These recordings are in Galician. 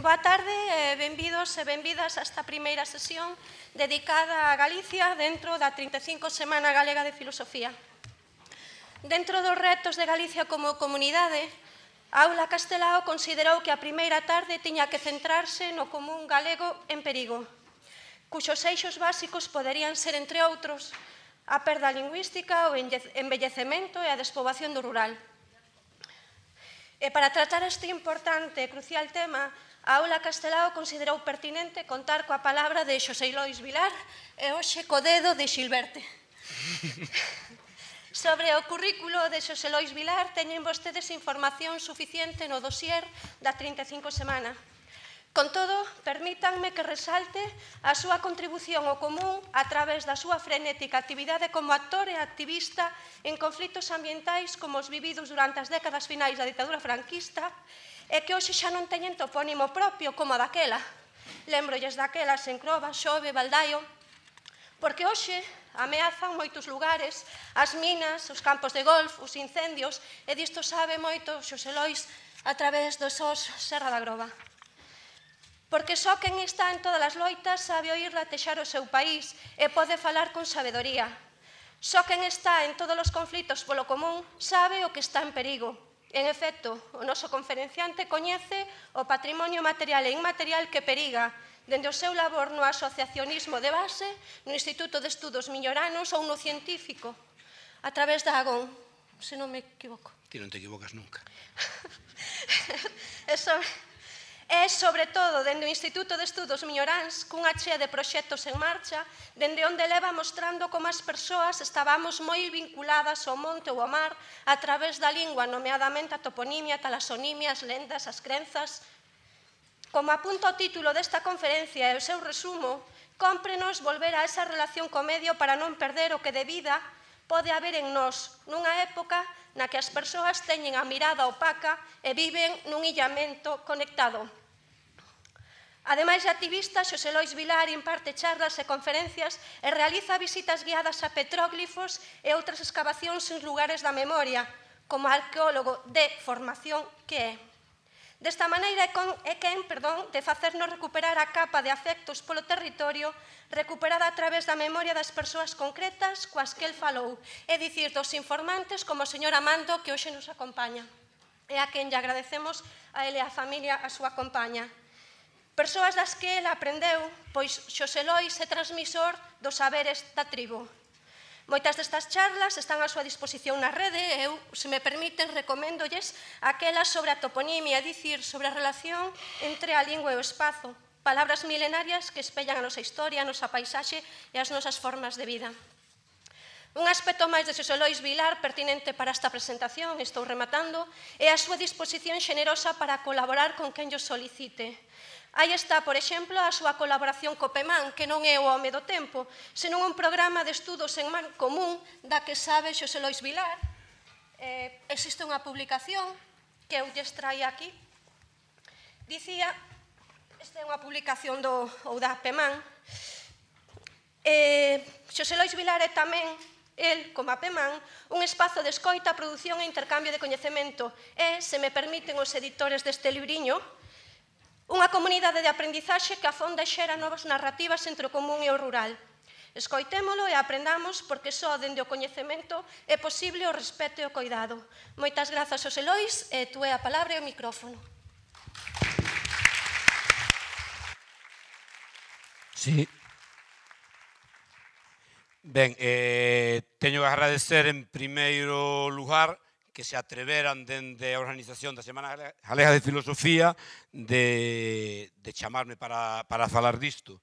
Boa tarde benvidos e benvidas a esta primeira sesión dedicada a Galicia dentro da 35 Semana Galega de Filosofía. Dentro dos retos de Galicia como comunidade, Aula Castelao considerou que a primeira tarde tiña que centrarse no común galego en perigo, cuxos eixos básicos poderían ser, entre outros, a perda lingüística, o embellecemento e a despobación do rural. E para tratar este importante e crucial tema, A aula Castelao considerou pertinente contar coa palabra de Xosé Lois Vilar e hoxe co dedo de Xilberte. Sobre o currículo de Xosé Lois Vilar teñen vostedes información suficiente no dosier da 35 semana. Con todo, permítanme que resalte a súa contribución ao común a través da súa frenética actividade como actor e activista en conflitos ambientais como os vividos durante as décadas finais da ditadura franquista é que hoxe xa non teñen topónimo propio como daquela. Lembrolles daquela Sencrova, Xove, Baldaio, porque hoxe ameazan moitos lugares, as minas, os campos de golf, os incendios, e disto sabe moito Xosé Lois a través dos os Serra da Groba. Porque só quen está en todas as loitas sabe oír latexar o seu país e pode falar con sabedoría. Só quen está en todos os conflitos polo común sabe o que está en perigo En efecto, o noso conferenciante coñece o patrimonio material e inmaterial que periga dende o seu labor no asociacionismo de base, no Instituto de Estudos Miñoranos ou no científico, a través da Agón, se non me equivoco. Ti non te equivocas nunca. Eso e, sobre todo, dende o Instituto de Estudos Miñoráns, cunha chea de proxectos en marcha, dende onde leva mostrando como as persoas estábamos moi vinculadas ao monte ou ao mar a través da lingua, nomeadamente a toponimia, talasonimia, as lendas, as crenzas. Como apunta o título desta conferencia e o seu resumo, cómprenos volver a esa relación co medio para non perder o que de vida pode haber en nós nunha época na que as persoas teñen a mirada opaca e viven nun illamento conectado. Ademais de activista, Xosé Lois Vilar imparte charlas e conferencias e realiza visitas guiadas a petróglifos e outras excavacións en lugares da memoria, como arqueólogo de formación que é. Desta maneira é, quen perdón, de facernos recuperar a capa de afectos polo territorio recuperada a través da memoria das persoas concretas coas que el falou, é dicir, dos informantes como o señor Amando que hoxe nos acompaña. É a quen lle agradecemos a ele a familia a súa compaña. Persoas das que el aprendeu, pois Xosé Lois é transmisor dos saberes da tribu. Moitas destas charlas están á súa disposición na rede e eu, se me permiten, recoméndolles aquelas sobre a toponimia, dicir, sobre a relación entre a lingua e o espazo, palabras milenarias que espellan a nosa historia, a nosa paisaxe e as nosas formas de vida. Un aspecto máis de Xosé Lois Vilar pertinente para esta presentación, estou rematando, é a súa disposición xenerosa para colaborar con quen yo solicite. Aí está, por exemplo, a súa colaboración co Pemán, que non é o home do tempo, senón un programa de estudos en man común da que sabe Xosé Lois Vilar. Eh, existe unha publicación que eu lles traía aquí. Dicía, esta é unha publicación do, ou da Pemán, eh, Xosé Lois Vilar é tamén el, como a Pemán, un espazo de escoita, produción e intercambio de coñecemento. E, se me permiten os editores deste libriño, Unha comunidade de aprendizaxe que afonda e xera novas narrativas entre o común e o rural. Escoitémolo e aprendamos porque só dende o coñecemento é posible o respeto e o coidado. Moitas grazas aos Elois e tú é a palabra e o micrófono. Sí. Ben, eh, teño que agradecer en primeiro lugar que se atreveran dende a organización da Semana Galega de Filosofía de, de chamarme para, para falar disto.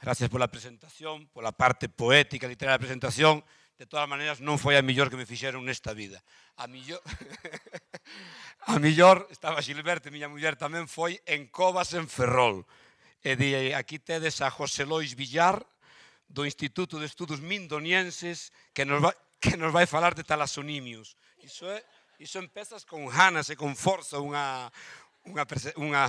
Gracias pola presentación, pola parte poética, literaria da presentación. De todas maneras, non foi a millor que me fixeron nesta vida. A millor... a millor, estaba Gilberto, miña muller tamén, foi en Covas en Ferrol. E di, aquí tedes a José Lois Villar, do Instituto de Estudos Mindonienses, que nos, vai, que nos vai falar de talasonimios. Iso é, iso empezas con ganas e con forza unha, unha, unha,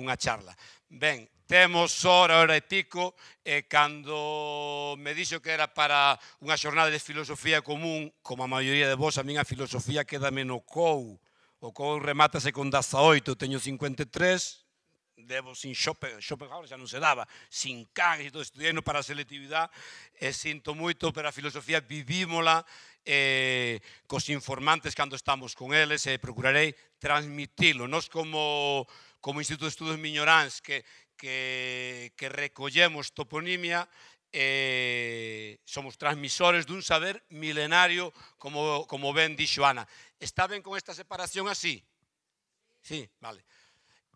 unha charla. Ben, temos hora, hora e pico, e cando me dixo que era para unha xornada de filosofía común, como a maioría de vos, a minha filosofía quedame no COU. O COU remátase con 18, teño 53, debo sin Schopenhauer, Schopenhauer xa non se daba, sin Kant, e todo estudiando para a selectividade, e sinto moito, pero a filosofía vivímola, eh, cos informantes cando estamos con eles e eh, procurarei transmitilo. Nos como, como Instituto de Estudos Miñoráns que, que, que recollemos toponimia eh, somos transmisores dun saber milenario como, como ben dixo Ana. Está ben con esta separación así? Sí, vale.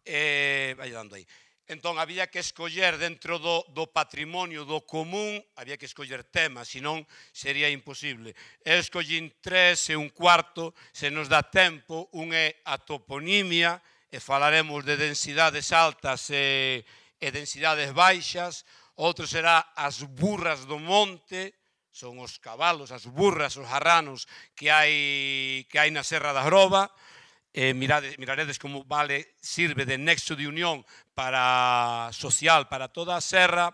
Eh, vai dando aí. Entón había que escoller dentro do, do patrimonio do común, había que escoller temas, senón sería imposible. Eu escollín tres e un cuarto, se nos dá tempo, un é a toponimia, e falaremos de densidades altas e, e densidades baixas, outro será as burras do monte, son os cabalos, as burras, os jarranos que hai, que hai na Serra da Groba, eh, mirade, miraredes como Vale sirve de nexo de unión para social para toda a serra.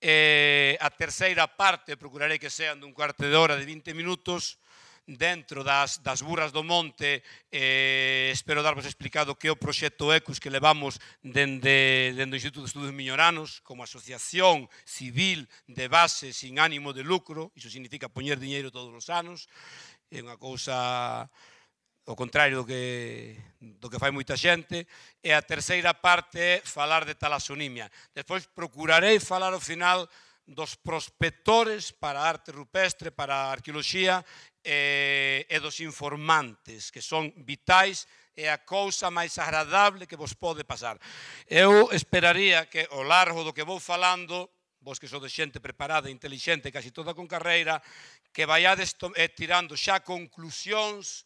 Eh, a terceira parte procurarei que sean dun cuarto de hora de 20 minutos dentro das, das burras do monte eh, espero darvos explicado que é o proxecto ECUS que levamos dende, dende o Instituto de Estudos Miñoranos como asociación civil de base sin ánimo de lucro iso significa poñer diñeiro todos os anos é unha cousa o contrario do que, do que fai moita xente, e a terceira parte é falar de talasonimia. Despois procurarei falar ao final dos prospectores para a arte rupestre, para a arqueoloxía e, e dos informantes, que son vitais é a cousa máis agradable que vos pode pasar. Eu esperaría que ao largo do que vou falando vos que sodes xente preparada, inteligente, casi toda con carreira, que vaiades eh, tirando xa conclusións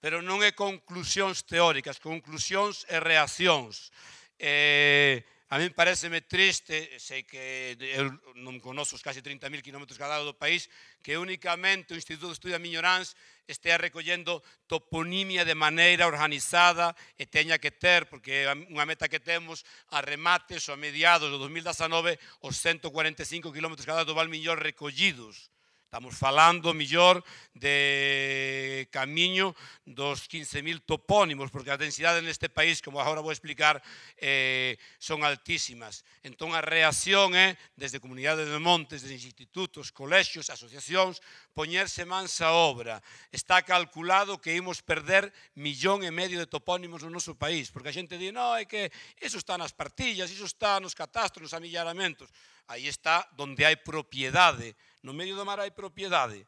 pero non é conclusións teóricas, conclusións e reaccións. Eh, a min pareceme triste, sei que eu non conozco os case 30.000 km cadados do país, que únicamente o Instituto de Estudio da Miñoráns estea recollendo toponimia de maneira organizada e teña que ter, porque é unha meta que temos a remates ou a mediados do 2019 os 145 km cadados do Val Miñor recollidos Estamos falando, mellor de camiño dos 15.000 topónimos, porque a densidade neste país, como agora vou explicar, eh, son altísimas. Entón, a reacción é, desde comunidades de montes, desde institutos, colexios, asociacións, poñerse mans a obra. Está calculado que imos perder millón e medio de topónimos no noso país, porque a xente di, no, é que iso está nas partillas, iso está nos catastros, nos amillaramentos. Aí está donde hai propiedade, no medio do mar hai propiedade.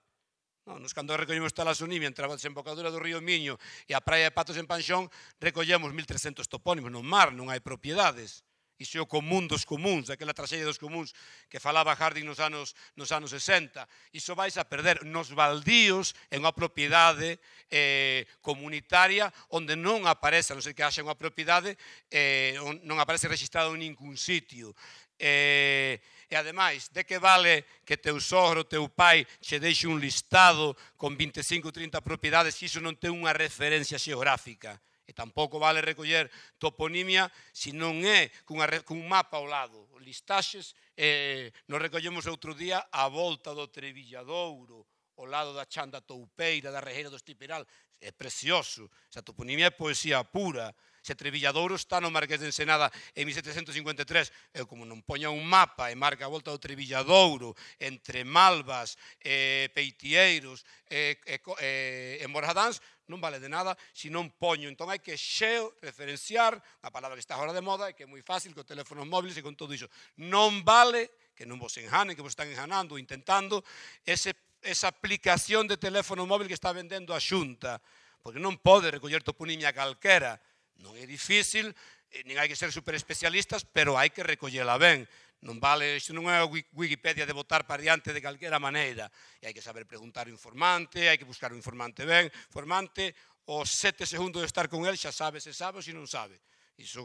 Non, nos cando recollemos Talasunimia entre a desembocadura do río Miño e a praia de Patos en Panxón, recollemos 1300 topónimos. No mar non hai propiedades. Iso é o común dos comuns, daquela traxedia dos comuns que falaba Harding nos anos, nos anos 60. Iso vais a perder nos baldíos en unha propiedade eh, comunitaria onde non aparece, non sei que haxe unha propiedade, eh, non aparece registrado en ningún sitio. Eh, E ademais, de que vale que teu sogro, teu pai, che deixe un listado con 25 ou 30 propiedades se iso non ten unha referencia xeográfica? E tampouco vale recoller toponimia se non é cunha, cun mapa ao lado. Listaxes, eh, nos recollemos outro día a volta do Trevilladouro, ao lado da Chanda Toupeira, da Rejeira do Estipiral. É precioso. Esa toponimia é poesía pura se Trevilladouro está no Marqués de Ensenada en 1753, eu como non poña un mapa e marca a volta do Trevilladouro entre Malvas, eh, Peitieiros e eh, eh, eh, Morjadáns, non vale de nada se non poño. Entón hai que xeo referenciar a palabra que está agora de moda e que é moi fácil con teléfonos móviles e con todo iso. Non vale que non vos enjanen, que vos están enjanando, intentando, ese, esa aplicación de teléfono móvil que está vendendo a xunta, porque non pode recoller toponiña calquera, Non é difícil, eh, nin hai que ser super especialistas, pero hai que recollela ben. Non vale, isto non é a Wikipedia de votar para diante de calquera maneira. E hai que saber preguntar o informante, hai que buscar o informante ben. Informante, os sete segundos de estar con el xa sabe se sabe ou se non sabe. Iso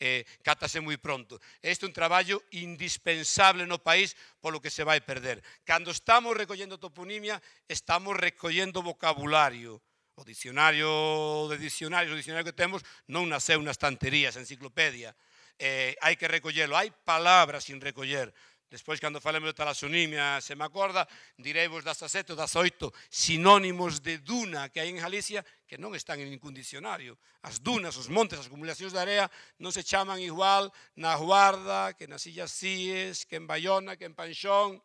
eh, catase moi pronto. Este é un traballo indispensable no país polo que se vai perder. Cando estamos recollendo toponimia, estamos recollendo vocabulario O dicionario de dicionarios, o dicionario que temos, non naceu na estantería, esa enciclopedia. Eh, hai que recollelo, hai palabras sin recoller. Despois, cando falemos de talasonimia, se me acorda, vos das sete das oito sinónimos de duna que hai en Galicia que non están en ningún dicionario. As dunas, os montes, as acumulacións de area non se chaman igual na Guarda, que nas Illas Cíes, que en Bayona, que en Panxón,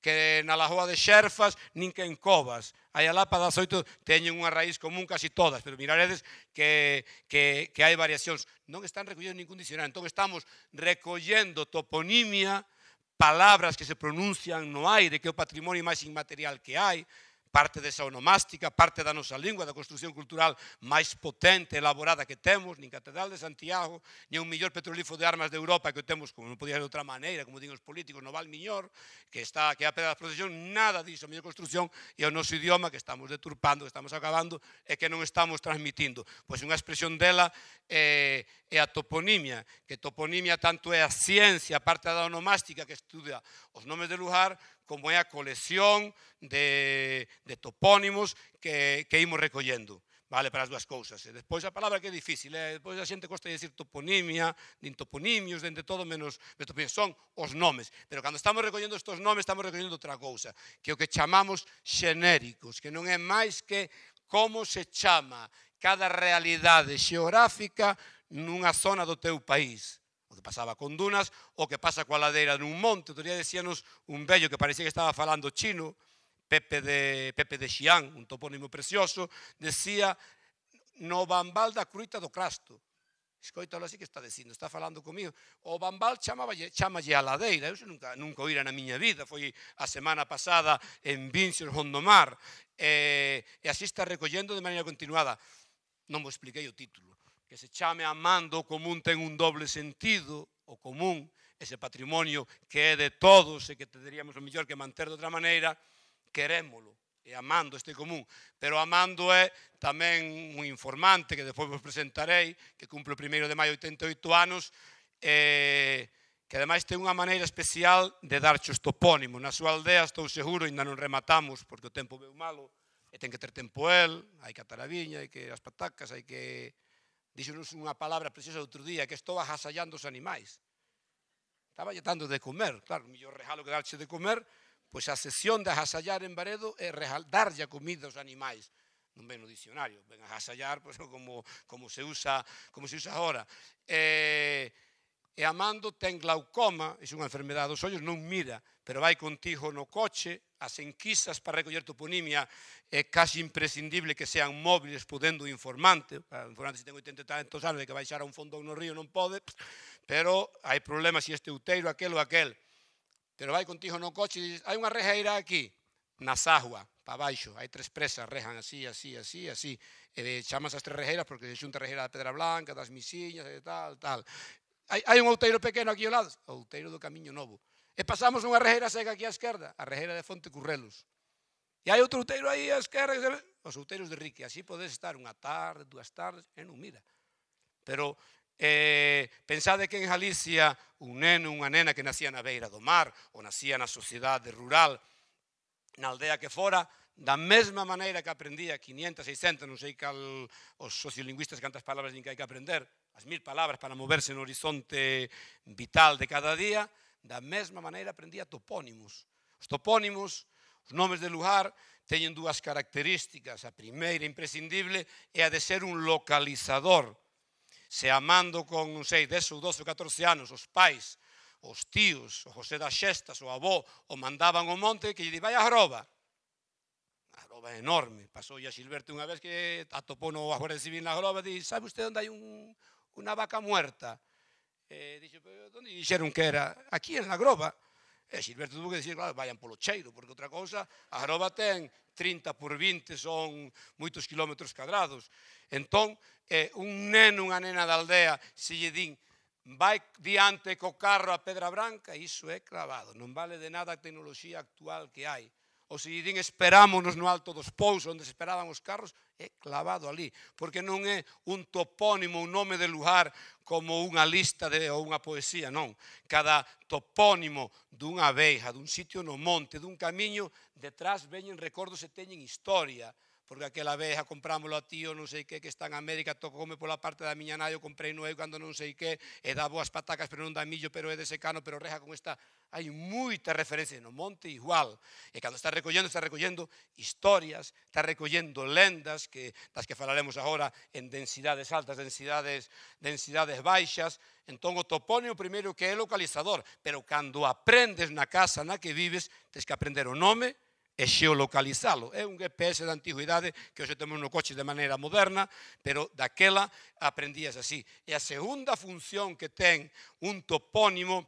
que na Lagoa de Xerfas nin que en Covas. Aí a Lapa das Oito teñen unha raíz común casi todas, pero miraredes que, que, que hai variacións. Non están recollendo ningún dicionario, entón estamos recollendo toponimia, palabras que se pronuncian no aire, que é o patrimonio máis inmaterial que hai, parte desa onomástica, parte da nosa lingua, da construción cultural máis potente, elaborada que temos, nin Catedral de Santiago, nin o mellor petrolifo de armas de Europa que temos, como non podía ser de outra maneira, como din os políticos, no Val Miñor, que está que a pedra da procesión, nada diso, a mellor construción é o noso idioma que estamos deturpando, que estamos acabando e que non estamos transmitindo. Pois unha expresión dela é, eh, é a toponimia, que toponimia tanto é a ciencia, a parte da onomástica que estudia os nomes de lugar, como é a colección de, de topónimos que, que imos recollendo vale para as dúas cousas. E despois a palabra que é difícil, eh? despois a xente costa de decir toponimia, nin toponimios, dende todo menos toponimia, son os nomes. Pero cando estamos recollendo estes nomes, estamos recollendo outra cousa, que é o que chamamos xenéricos, que non é máis que como se chama cada realidade xeográfica nunha zona do teu país o que pasaba con dunas, o que pasa coa ladeira nun monte. Outro día decíanos un vello que parecía que estaba falando chino, Pepe de, Pepe de Xián, un topónimo precioso, decía no bambal da cruita do Crasto. Escoítalo así que está dicindo, está falando comigo. O Bambal chamalle, chamalle a ladeira, eu nunca, nunca oíra na miña vida, foi a semana pasada en Vincios, Rondomar, e, eh, e así está recollendo de maneira continuada. Non vos expliquei o título, que se chame amando o común ten un doble sentido, o común, ese patrimonio que é de todos e que teríamos o mellor que manter de outra maneira, querémolo e amando este común. Pero amando é tamén un informante que despois vos presentarei, que cumple o primeiro de maio 88 anos, e que ademais ten unha maneira especial de darche os topónimos. Na súa aldea estou seguro, ainda non rematamos, porque o tempo veu malo, e ten que ter tempo el, hai que atar a viña, hai que as patacas, hai que Dixenos unha palabra preciosa outro día, que estou ajasallando os animais. Estaba lletando de comer, claro, o mellor regalo que darche de comer, pois a sesión de ajasallar en Baredo é rejal, darlle a comida aos animais non ven no dicionario, ven a ajasallar pois, como, como, se usa, como se usa agora. Eh, e Amando ten glaucoma, é unha enfermedade dos ollos, non mira, pero vai contigo no coche, as enquisas para recoller toponimia é casi imprescindible que sean móviles podendo o informante, o informante se ten 80 tantos anos e que vai xar a un fondo no río non pode, pero hai problemas se este uteiro, aquel ou aquel. Pero vai contigo no coche e dices, hai unha rejeira aquí, na Sajua, para baixo, hai tres presas, rejan así, así, así, así, e chamas as tres rejeiras porque se xunta a rejeira da Pedra Blanca, das Misiñas e tal, tal. Hai, hai un outeiro pequeno aquí ao lado, outeiro do Camiño Novo. E eh, pasamos unha rejeira seca aquí á esquerda, a rejeira de Fonte Currelos. E hai outro outeiro aí á esquerda, os outeiros de Rique. Así podes estar unha tarde, dúas tardes, e eh, non mira. Pero eh, pensade que en Galicia un neno, unha nena que nacía na beira do mar ou nacía na sociedade rural, na aldea que fora, da mesma maneira que aprendía 500, 600, non sei cal os sociolingüistas cantas palabras din que hai que aprender, as mil palabras para moverse no horizonte vital de cada día, da mesma maneira aprendía topónimos. Os topónimos, os nomes de lugar, teñen dúas características. A primeira, imprescindible, é a de ser un localizador. Se amando con, non sei, 10 ou 12 ou 14 anos, os pais, os tíos, o José das Xestas, o avó, o mandaban ao monte que lle di, vai a roba. A Joroba é enorme. Pasou a Xilberto unha vez que atopou no a Guardia Civil na Groba e di, sabe usted onde hai un, una vaca muerta. Eh, dixo, pero onde dixeron que era? Aquí, en la Groba. E eh, Silberto tuvo que decir, claro, vayan polo cheiro, porque outra cousa, a Groba ten 30 por 20, son moitos kilómetros cuadrados. Entón, eh, un neno, unha nena da aldea, se lle din, vai diante co carro a pedra branca, iso é clavado. Non vale de nada a tecnoloxía actual que hai. Ou se din esperámonos no alto dos pous onde se esperaban os carros, é clavado ali, porque non é un topónimo, un nome de lugar como unha lista de, ou unha poesía, non. Cada topónimo dunha abeja, dun sitio no monte, dun camiño, detrás veñen recordos e teñen historia, historia porque aquela vez a comprámoslo a tío non sei que que está en América, tocoume pola parte da miña nai, eu comprei no eu cando non sei que, e dá boas patacas, pero non dá millo, pero é de secano, pero reja con esta, hai moita referencia no monte igual, e cando está recollendo, está recollendo historias, está recollendo lendas que das que falaremos agora en densidades altas, densidades densidades baixas, entón o topónimo primeiro que é localizador, pero cando aprendes na casa na que vives, tens que aprender o nome, e xeolocalizalo. É un GPS de antigüidade que hoxe temos no coche de maneira moderna, pero daquela aprendías así. E a segunda función que ten un topónimo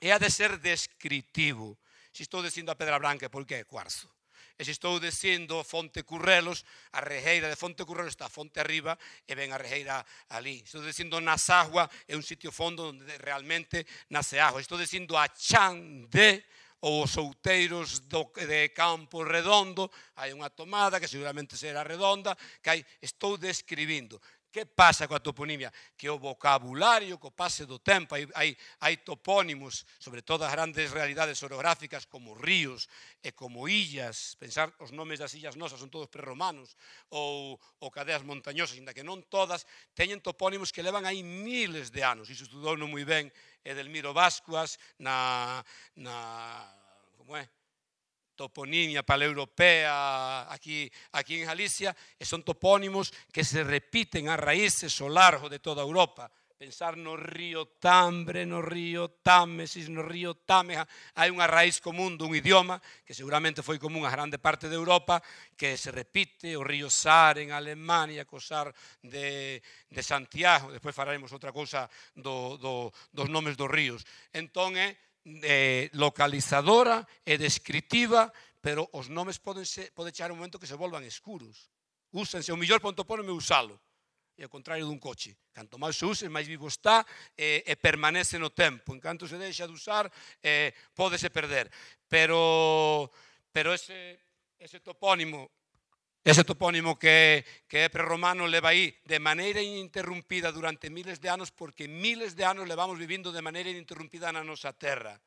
é a de ser descritivo. Se estou dicindo a Pedra Branca, porque é cuarzo. E se estou dicindo Fonte Currelos, a rejeira de Fonte Currelos está a fonte arriba e ven a rejeira ali. Estou dicindo Nasagua, é un sitio fondo onde realmente nace agua. Estou dicindo a Chan de ou os outeiros do, de Campo Redondo, hai unha tomada que seguramente será redonda, que hai, estou describindo. Que pasa coa toponimia? Que o vocabulario, co pase do tempo, hai, hai, hai topónimos, sobre todo as grandes realidades orográficas como ríos e como illas, pensar os nomes das illas nosas son todos prerromanos, ou, ou cadeas montañosas, inda que non todas, teñen topónimos que levan aí miles de anos, iso estudou non moi ben Edelmiro Vascuas na, na como é, toponimia, paleoeuropea, aquí, aquí en Galicia, eh, son topónimos que se repiten a raíces o largo de toda Europa. Pensar no río Tambre, no río Támesis, no río Tameja, Hai unha raíz común dun idioma que seguramente foi común a grande parte de Europa que se repite, o río Sar en Alemania, co Sar de, de Santiago. Despois faremos outra cousa do, do, dos nomes dos ríos. Entón é eh, localizadora e descritiva, pero os nomes poden ser, pode chegar un momento que se volvan escuros. Úsense, o millor ponto poneme usalo. E ao contrario dun coche. Canto máis se use, máis vivo está e, e permanece no tempo. En canto se deixa de usar, eh, pódese perder. Pero, pero ese, ese topónimo Ese topónimo que, que é prerromano leva aí de maneira ininterrumpida durante miles de anos porque miles de anos levamos vivindo de maneira ininterrumpida na nosa terra.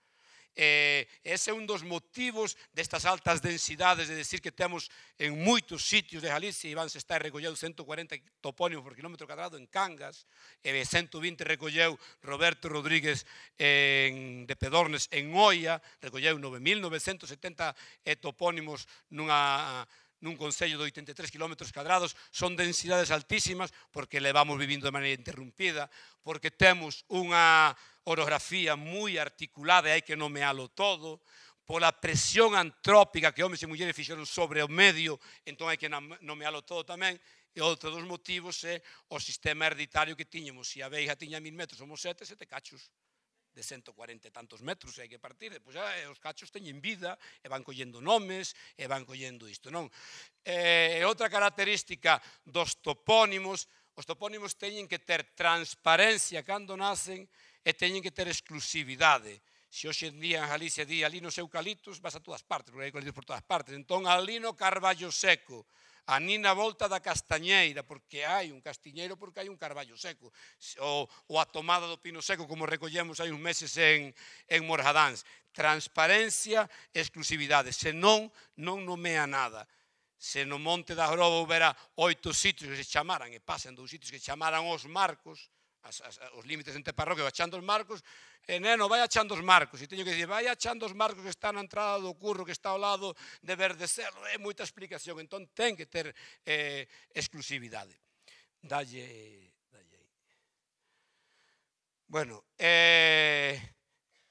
Eh, ese é un dos motivos destas altas densidades, de decir que temos en moitos sitios de Galicia, Iván se está recolleu 140 topónimos por kilómetro cadrado en Cangas, e 120 recolleu Roberto Rodríguez en, de Pedornes en Oia, recolleu 9.970 eh, topónimos nunha nun concello de 83 km cadrados, son densidades altísimas porque levamos vivindo de maneira interrumpida, porque temos unha orografía moi articulada e hai que nomealo todo, pola presión antrópica que homens e mulleres fixeron sobre o medio, entón hai que nomealo todo tamén, e outro dos motivos é o sistema hereditario que tiñemos. Se a veiga tiña mil metros, somos sete, sete cachos de 140 e tantos metros e hai que partir, pois xa eh, os cachos teñen vida e eh, van collendo nomes e eh, van collendo isto, non? E outra característica dos topónimos, os topónimos teñen que ter transparencia cando nacen e teñen que ter exclusividade. Se hoxe en día en Galicia di ali nos vas a todas partes, porque hai eucalitos por todas partes. Entón, ali no carballo seco, a Nina volta da Castañeira, porque hai un castiñeiro, porque hai un carballo seco, ou, ou a tomada do pino seco, como recollemos hai uns meses en, en Morjadáns. Transparencia, exclusividade, senón non nomea nada. Se no Monte da Groba houbera oito sitios que se chamaran, e pasan dous sitios que chamaran os marcos, as, as, os límites entre parroquia, vai achando os marcos, e neno, vai achando os marcos, e teño que dicir, vai achando os marcos que está na entrada do curro, que está ao lado de Verdecelo, é moita explicación, entón ten que ter eh, exclusividade. Dalle, dalle. Bueno, eh,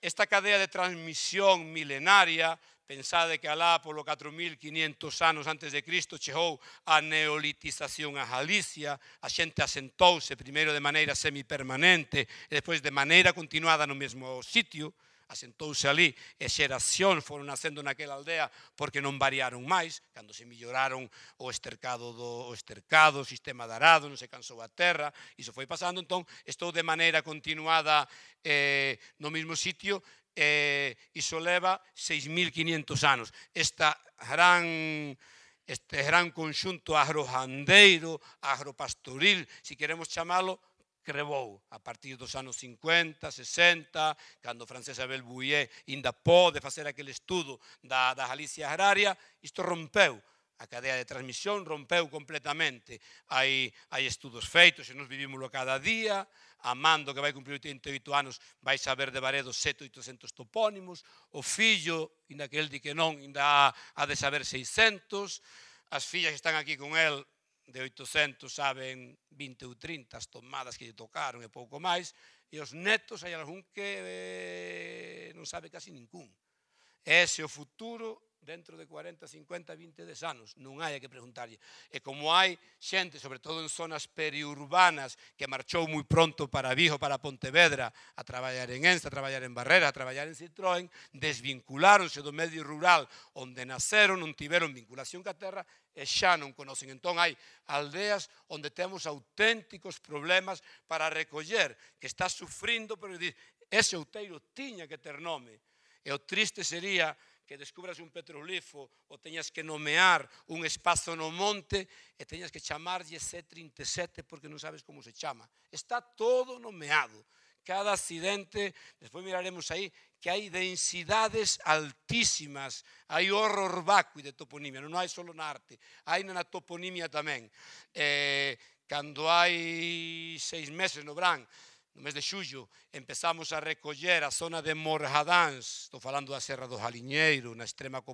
esta cadea de transmisión milenaria Pensade que alá polo 4500 anos antes de Cristo chegou a neolitización a Galicia, a xente asentouse primeiro de maneira semipermanente e despois de maneira continuada no mesmo sitio, Asentouse ali e xeracións foron nascendo naquela aldea porque non variaron máis, cando se milloraron o estercado do o estercado, o sistema de arado, non se cansou a terra, iso foi pasando, entón estou de maneira continuada eh, no mesmo sitio e eh, iso leva 6.500 anos. Esta gran este gran conxunto agrojandeiro, agropastoril, se si queremos chamalo, crevou a partir dos anos 50, 60, cando francés Abel Bouillet ainda pode facer aquele estudo da, da Galicia agraria, isto rompeu a cadea de transmisión rompeu completamente. Hai, hai estudos feitos e nos vivimos cada día. A Mando, que vai cumprir 88 anos, vai saber de Varedo 7.800 800 topónimos. O fillo, ainda que el di que non, ainda ha, de saber 600. As fillas que están aquí con el de 800 saben 20 ou 30 as tomadas que lle tocaron e pouco máis, e os netos hai algún que eh, non sabe casi ningún. Ese é o futuro dentro de 40, 50, 20 des anos. Non hai que preguntarlle. E como hai xente, sobre todo en zonas periurbanas, que marchou moi pronto para Vigo, para Pontevedra, a traballar en Ensta, a traballar en Barrera, a traballar en Citroën, desvinculáronse do medio rural onde naceron, non tiveron vinculación ca terra e xa non conocen. Entón hai aldeas onde temos auténticos problemas para recoller, que está sufrindo, pero diz, ese outeiro tiña que ter nome. E o triste sería que descubras un petroglifo ou teñas que nomear un espazo no monte e teñas que chamarlle C37 porque non sabes como se chama. Está todo nomeado. Cada accidente, despois miraremos aí, que hai densidades altísimas, hai horror vacui de toponimia, non hai solo na arte, hai na toponimia tamén. Eh, cando hai seis meses no Brán, no mes de xullo empezamos a recoller a zona de Morjadáns, estou falando da Serra do Jaliñeiro, na extrema co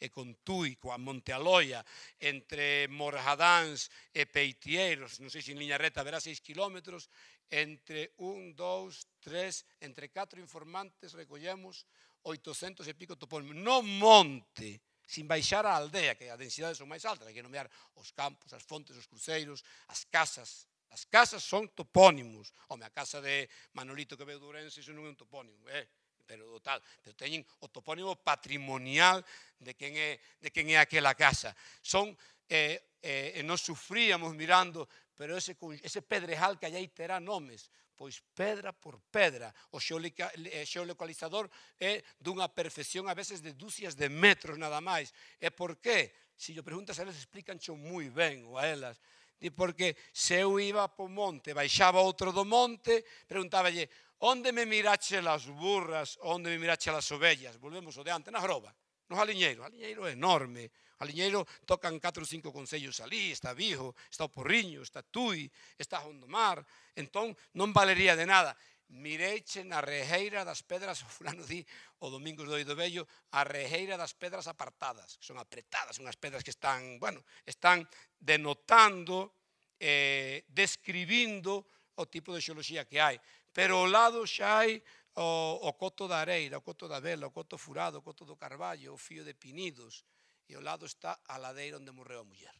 e con Tui, coa Monte Aloia, entre Morjadáns e Peitieiros, non sei se en liña reta verá 6 kilómetros, entre un, dous, tres, entre catro informantes recollemos 800 e pico topónimos, no monte, sin baixar a aldea, que a densidade son máis altas, hai que nomear os campos, as fontes, os cruceiros, as casas, As casas son topónimos. Home, a casa de Manolito que veu de Ourense, iso non é un topónimo, eh? pero do tal, pero teñen o topónimo patrimonial de quen é, de quen é aquela casa. Son, eh, eh, e nos sufríamos mirando, pero ese, ese pedrejal que allá terá nomes, pois pedra por pedra. O eh, xeolocalizador é dunha perfección a veces de dúcias de metros nada máis. E por qué? Se si preguntas preguntas, elas explicancho moi ben ou a elas. Di porque se eu iba para o monte, baixaba outro do monte, preguntáballe, onde me mirache as burras, onde me mirache as ovellas? Volvemos o de antes, na groba, no jaliñeiro. Jaliñeiro é enorme. Jaliñeiro tocan 4 ou 5 concellos ali, está Vigo, está o Porriño, está Tui, está Hondomar. Entón, non valería de nada mireiche na rejeira das pedras, o fulano di o domingo do Oido Bello, a rejeira das pedras apartadas, que son apretadas, unhas pedras que están, bueno, están denotando, eh, describindo o tipo de xeoloxía que hai. Pero ao lado xa hai o, o coto da areira, o coto da vela, o coto furado, o coto do carballo, o fío de pinidos, e ao lado está a ladeira onde morreu a muller.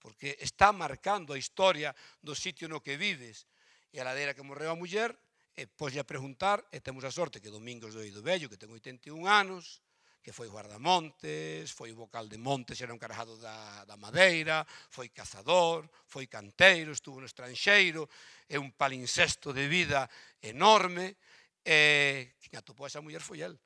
Porque está marcando a historia do sitio no que vives. E a ladeira que morreu a muller E poslle a preguntar, e temos a sorte que Domingos do Ido Bello, que ten 81 anos, que foi guardamontes, foi vocal de Montes, era un carajado da, da Madeira, foi cazador, foi canteiro, estuvo no estranxeiro, é un palincesto de vida enorme, e quen atopou esa muller foi el.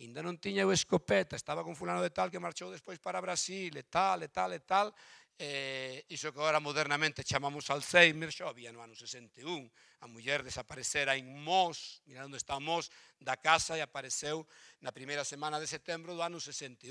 Ainda non tiña o escopeta, estaba con fulano de tal que marchou despois para Brasil, e tal, e tal, e tal, eh, iso que agora modernamente chamamos Alzheimer, xa había no ano 61. A muller desaparecera en Mos, mira onde está Mos, da casa e apareceu na primeira semana de setembro do ano 61.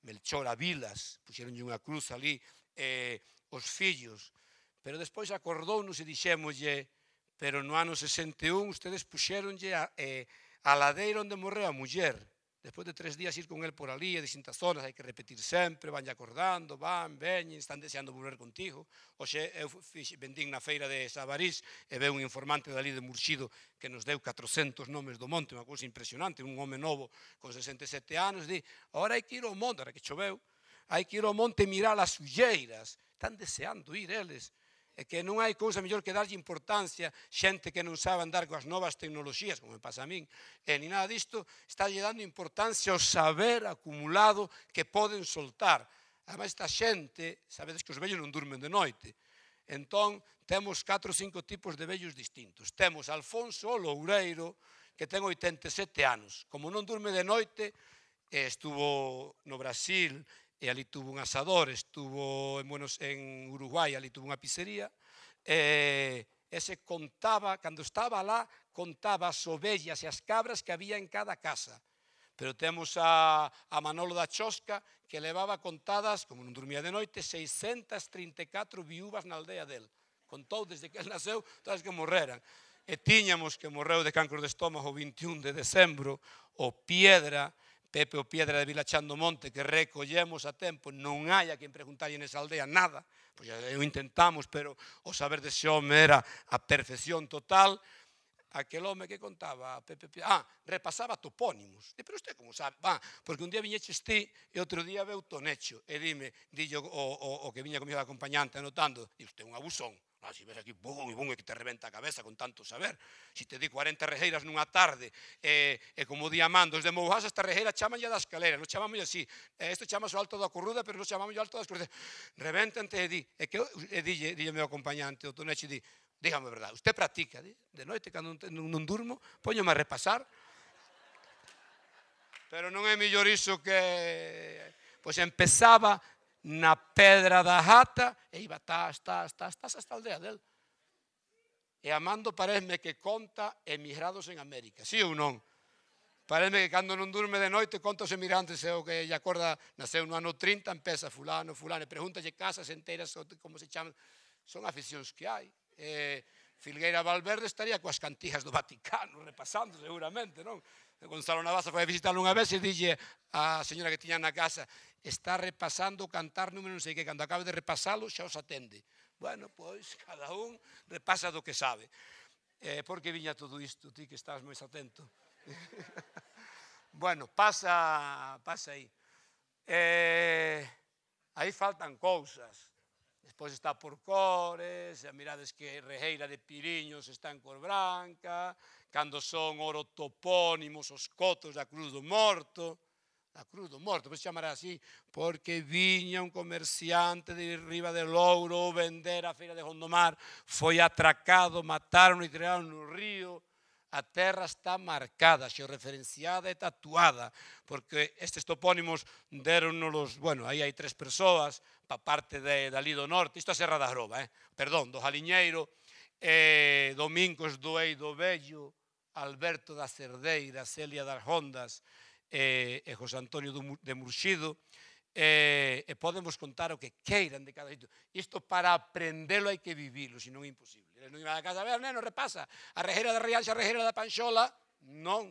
Melchora Vilas, puxeronlle unha cruz ali, eh, os fillos. Pero despois acordounos e dixémoslle, pero no ano 61 ustedes puxeronlle a, eh, a ladeira onde morreu a muller. Despois de tres días ir con el por ali, a distintas zonas, hai que repetir sempre, vanlle acordando, van, veñen, están deseando volver contigo. Oxe, eu fixe, vendín na feira de Sabarís e veo un informante dali de Murxido que nos deu 400 nomes do monte, unha cousa impresionante, un home novo con 67 anos, di, ahora hai que ir ao monte, ahora que choveu, hai que ir ao monte mirar as ulleiras, están deseando ir eles, é que non hai cousa mellor que darlle importancia xente que non sabe andar coas novas tecnoloxías, como me pasa a min, e ni nada disto, está lle dando importancia ao saber acumulado que poden soltar. Ademais, esta xente, sabedes que os vellos non durmen de noite, entón temos 4 ou 5 tipos de vellos distintos. Temos Alfonso o Loureiro, que ten 87 anos. Como non durme de noite, estuvo no Brasil e ali tuvo un asador, estuvo en, Buenos, en Uruguai, ali tuvo unha pizzería, e, e se contaba, cando estaba lá, contaba as ovellas e as cabras que había en cada casa. Pero temos a, a Manolo da Chosca que levaba contadas, como non dormía de noite, 634 viúvas na aldea del. Contou desde que el nasceu, todas que morreran. E tiñamos que morreu de cancro de estómago 21 de decembro, o Piedra, Pepe o Piedra de Vilachando Monte que recollemos a tempo, non hai a quen en nesa aldea nada, pois eh, o intentamos, pero o saber de home era a perfección total, aquel home que contaba, Pepe, Pepe ah, repasaba topónimos. E, pero usted como sabe? Ah, porque un día viñeche ti e outro día veu Tonecho. E dime, dillo o, o, o que viña comigo acompañante anotando, e usted un abusón, Ah, si ves aquí, bum, bum, que te reventa a cabeza con tanto saber. Si te di 40 rejeiras nunha tarde, e, e como diamandos de Moujas, esta rejeira ya da escalera, non chamamos así. E isto chama o alto da curruda, pero non chamamos o alto da currudas. Revéntante e di, e que e dille, dille meu acompañante, o Toneche, di, dígame a verdade, usted practica, di, de noite, cando non, non durmo, poñome a repasar, pero non é mellor iso que... Pois empezaba na pedra da jata e iba tas, tas, tas, tas hasta aldea del. E Amando parece que conta emigrados en América, sí ou non? Parece que cando non durme de noite conta os emigrantes e o que lle acorda naceu no ano 30, empeza fulano, fulano, e pregúntalle casas enteras como se chaman, son aficións que hai. Eh, Filgueira Valverde estaría coas cantijas do Vaticano repasando seguramente, non? Gonzalo Navaza foi a visitarlo unha vez e dille a señora que tiña na casa está repasando cantar número non sei que, cando acabe de repasalo xa os atende. Bueno, pois, cada un repasa do que sabe. Eh, por que viña todo isto, ti que estás moi atento? bueno, pasa, pasa aí. Eh, aí faltan cousas. Despois está por Cores, a mirades que Rejeira de Piriños está en Cor Branca, cando son topónimos os cotos da Cruz do Morto, da Cruz do Morto, pois chamará así, porque viña un comerciante de Riba de Louro vender a feira de Gondomar, foi atracado, mataron e tiraron no río, a terra está marcada, xeo-referenciada e tatuada, porque estes topónimos deronolos, bueno, aí hai tres persoas, pa parte de, dali do norte, isto é Serra da Groba, eh? perdón, do Jaliñeiro, eh, Domingos do Eido Bello, Alberto da Cerdeira, Celia das Rondas e, eh, e José Antonio de Murxido e, eh, e podemos contar o que queiran de cada sitio. Isto para aprendelo hai que vivilo, senón é imposible. Non iba a casa, a ver, neno, repasa, a rejera da Rianxa, a rejera da Panxola, non,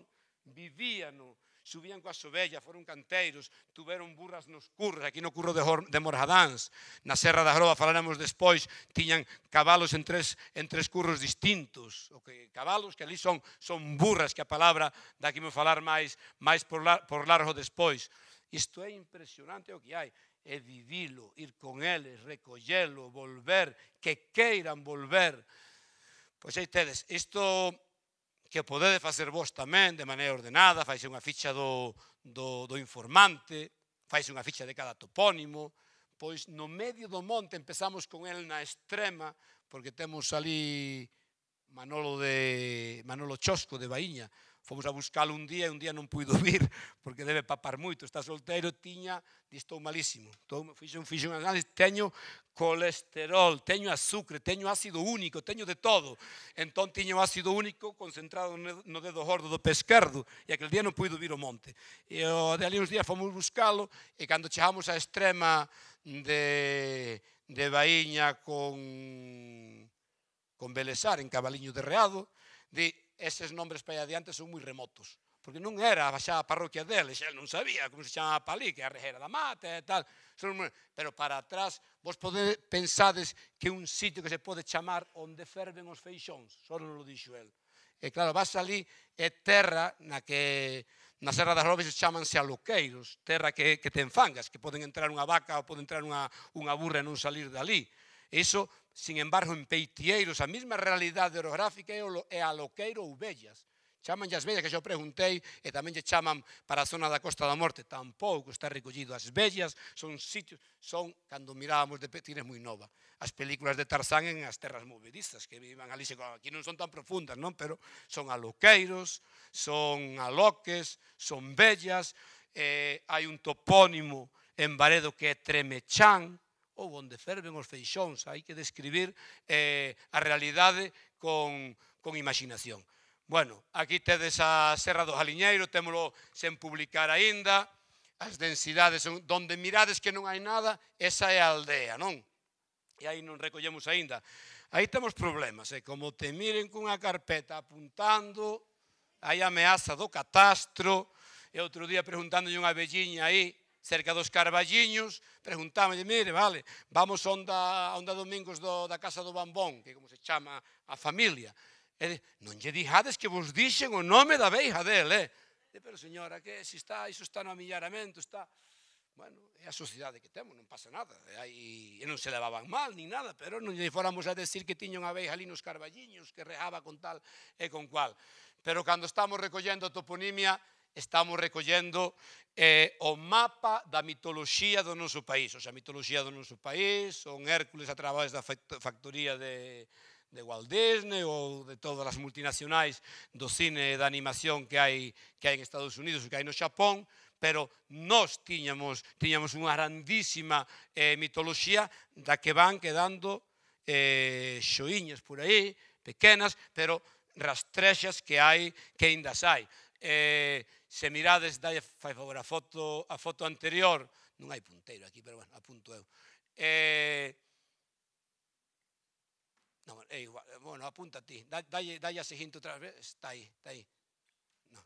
vivíano subían coas ovellas, foron canteiros, tuveron burras nos curros, aquí no curro de, Hor de Morjadans, na Serra da Groba falaremos despois, tiñan cabalos en tres, en tres curros distintos, o que, cabalos que ali son, son burras, que a palabra daqui me falar máis, máis por, la, por largo despois. Isto é impresionante o que hai é vivilo, ir con eles, recollelo, volver, que queiran volver. Pois aí tedes, isto que o podedes facer vos tamén de maneira ordenada, faise unha ficha do, do, do informante, faise unha ficha de cada topónimo, pois no medio do monte empezamos con el na extrema, porque temos ali Manolo, de, Manolo Chosco de Baíña, fomos a buscalo un día e un día non puido vir porque debe papar moito, está solteiro, tiña, estou malísimo. Estou, fixo, fixo un análise, teño colesterol, teño azúcar, teño ácido único, teño de todo. Entón tiño ácido único concentrado no dedo gordo do pescardo e aquel día non puido vir o monte. E o, de ali uns días fomos buscalo e cando chegamos á extrema de, de Baíña con, con Belesar, en Cabaliño de Reado, di, eses nombres para adiante son moi remotos. Porque non era xa a parroquia deles, xa non sabía como se chamaba palí, que a Rejera da Mata e tal. Pero para atrás, vos pode, pensades que un sitio que se pode chamar onde ferven os feixóns, só non lo dixo el. E claro, vas ali é terra na que na Serra das Robes chamanse aloqueiros, terra que, que ten fangas, que poden entrar unha vaca ou poden entrar unha, unha burra e non salir dali. E iso Sin embargo, en Peitieiros, a mesma realidade orográfica é a Loqueiro ou Bellas. Chaman as bellas, que xa preguntei, e tamén lle chaman para a zona da Costa da Morte. Tampouco está recollido. As bellas son sitios, son, cando mirábamos de Petines moi nova, as películas de Tarzán en as terras movedizas, que vivan ali, aquí non son tan profundas, non? Pero son aloqueiros, son aloques, son bellas, eh, hai un topónimo en Varedo que é Tremechán, ou onde ferven os feixóns, hai que describir eh, a realidade con, con imaginación. Bueno, aquí tedes a Serra do Jaliñeiro, témolo sen publicar aínda, as densidades, donde mirades que non hai nada, esa é a aldea, non? E aí non recollemos aínda. Aí temos problemas, eh? como te miren cunha carpeta apuntando, hai ameaza do catastro, e outro día preguntándolle unha velliña aí, cerca dos Carballiños, preguntábanlle, mire, vale, vamos onda, onda domingos do, da casa do Bambón, que como se chama a familia. E, non lle dixades que vos dixen o nome da veija del, eh? pero señora, que se está, iso está no amillaramento, está... Bueno, é a sociedade que temos, non pasa nada. E, aí, e non se levaban mal, ni nada, pero non lle fóramos a decir que tiña unha veija ali nos Carballiños, que rejaba con tal e con cual. Pero cando estamos recollendo toponimia, estamos recollendo eh, o mapa da mitoloxía do noso país, o sea, a mitoloxía do noso país, son Hércules a través da factoría de, de Walt Disney ou de todas as multinacionais do cine e da animación que hai que hai en Estados Unidos e que hai no Xapón, pero nós tiñamos tiñamos unha grandísima eh, mitoloxía da que van quedando eh, xoiñas por aí, pequenas, pero rastrexas que hai que indas hai. Eh, Se mirades, dai, fai favor a foto, a foto anterior, non hai punteiro aquí, pero bueno, apunto eu. Eh, non, é igual, bueno, apunta ti, dalle, dalle a seguinte outra vez, está aí, está aí. No.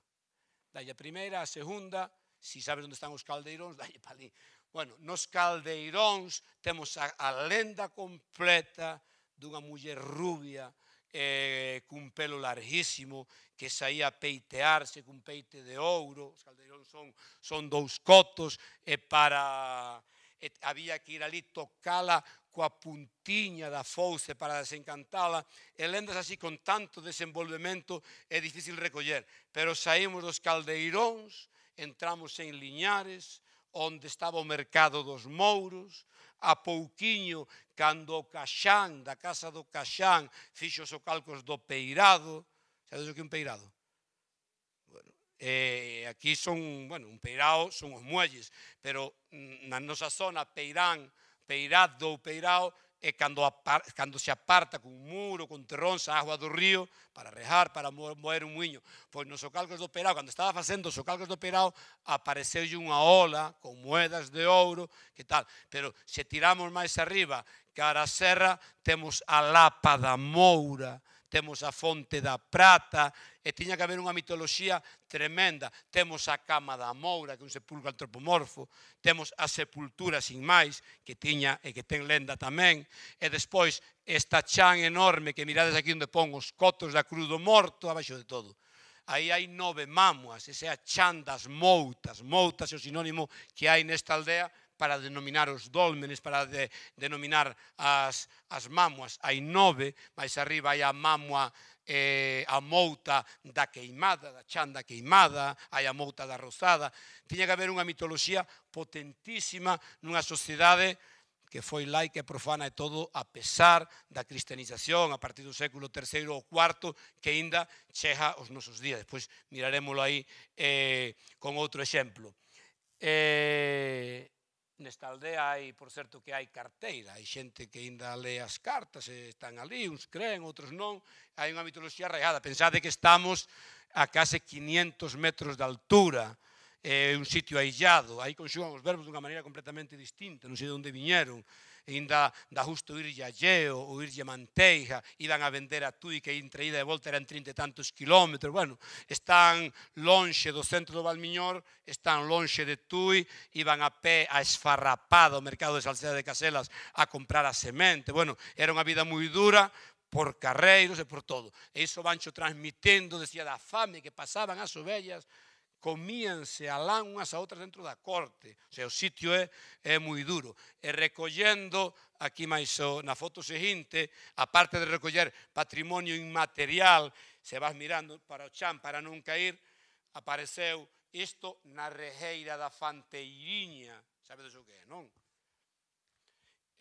Dalle a primeira, a segunda, si sabes onde están os caldeiróns, dalle para ali. Bueno, nos caldeiróns temos a, a lenda completa dunha muller rubia eh, cun pelo larguísimo que saía a peitearse cun peite de ouro, os caldeirón son, son dous cotos, e eh, para e eh, había que ir ali tocala coa puntiña da fouce para desencantala e lendas así con tanto desenvolvemento é difícil recoller. Pero saímos dos Caldeiróns, entramos en Liñares, onde estaba o mercado dos Mouros, a pouquiño cando o Caxán, da casa do Caxán, fixo os calcos do peirado. Sabes o que é un peirado? Bueno, eh, aquí son, bueno, un peirao son os muelles, pero na nosa zona peirán, peirado ou peirao é eh, cando, cando se aparta con un muro, con terrons, a agua do río para rejar, para moer un muiño. Pois nos socalcos do Perao, cando estaba facendo os socalcos do Perao, apareceu unha ola con moedas de ouro, que tal. Pero se tiramos máis arriba, cara a serra, temos a Lapa da Moura, temos a fonte da prata, e tiña que haber unha mitoloxía tremenda. Temos a cama da moura, que é un sepulcro antropomorfo, temos a sepultura sin máis, que tiña e que ten lenda tamén, e despois esta chan enorme que mirades aquí onde pon os cotos da cruz do morto abaixo de todo. Aí hai nove mamuas, ese é a chan das moutas, moutas é o sinónimo que hai nesta aldea para denominar os dólmenes, para de, denominar as, as mamuas. Hai nove, máis arriba hai a mamua eh, a mouta da queimada, da chanda queimada, hai a mouta da rozada. Tiña que haber unha mitoloxía potentísima nunha sociedade que foi laica e profana e todo a pesar da cristianización a partir do século III ou IV que aínda chega os nosos días. Despois mirarémolo aí eh, con outro exemplo. Eh, Nesta aldea hai, por certo, que hai carteira, hai xente que aínda lee as cartas, están ali, uns creen, outros non, hai unha mitoloxía arraigada. Pensade que estamos a case 500 metros de altura, é un sitio aillado, aí conxugan os verbos dunha maneira completamente distinta, non sei de onde viñeron, inda, da justo irlle a Lleo ou irlle a Manteiga, iban a vender a Tui que entre ida e volta eran 30 e tantos kilómetros, bueno, están lonxe do centro do Valmiñor, están lonxe de Tui, iban a pé a esfarrapado ao mercado de Salceda de Caselas a comprar a semente, bueno, era unha vida moi dura, por carreiros e por todo. E iso vancho transmitendo, decía, da fame que pasaban as ovellas comíanse alán unhas a outras dentro da corte. O sea, o sitio é, é moi duro. E eh, recollendo, aquí máis o, na foto seguinte, a parte de recoller patrimonio inmaterial, se vas mirando para o chan para non cair, apareceu isto na rejeira da Fanteiriña. Sabedes o que é, non?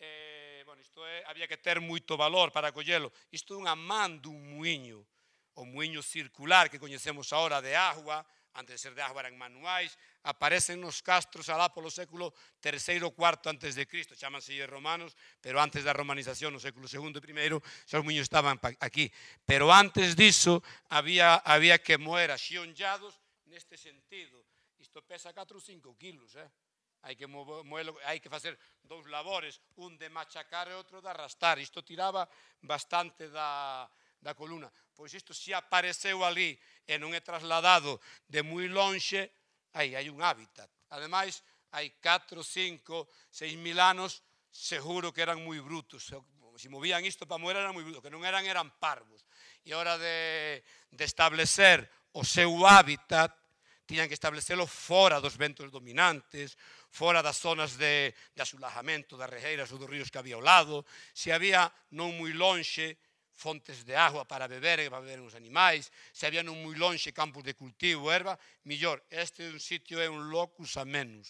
Eh, bueno, isto é, había que ter moito valor para collelo. Isto é unha man dun muiño, o muiño circular que coñecemos agora de agua, antes de ser de Ágora, eran manuais, aparecen nos castros alá polo século ou IV antes de Cristo, chamanse de romanos, pero antes da romanización no século II e I, xa os muños estaban aquí. Pero antes diso había, había que moer a xionllados neste sentido. Isto pesa 4 ou 5 kilos, eh? hai que moelo, hai que facer dous labores, un de machacar e outro de arrastar. Isto tiraba bastante da da columna. Pois isto se apareceu ali e non é trasladado de moi lonxe, aí hai un hábitat. Ademais, hai 4, 5, 6 mil anos, seguro que eran moi brutos. Se movían isto para moer eran moi brutos, que non eran, eran parvos. E a hora de, de establecer o seu hábitat, tiñan que establecelo fora dos ventos dominantes, fora das zonas de, de asulajamento, das rejeiras ou dos ríos que había ao lado, se había non moi lonxe fontes de agua para beber, para beber os animais, se había non moi lonxe campos de cultivo, erva, millor, este é un sitio é un locus a menos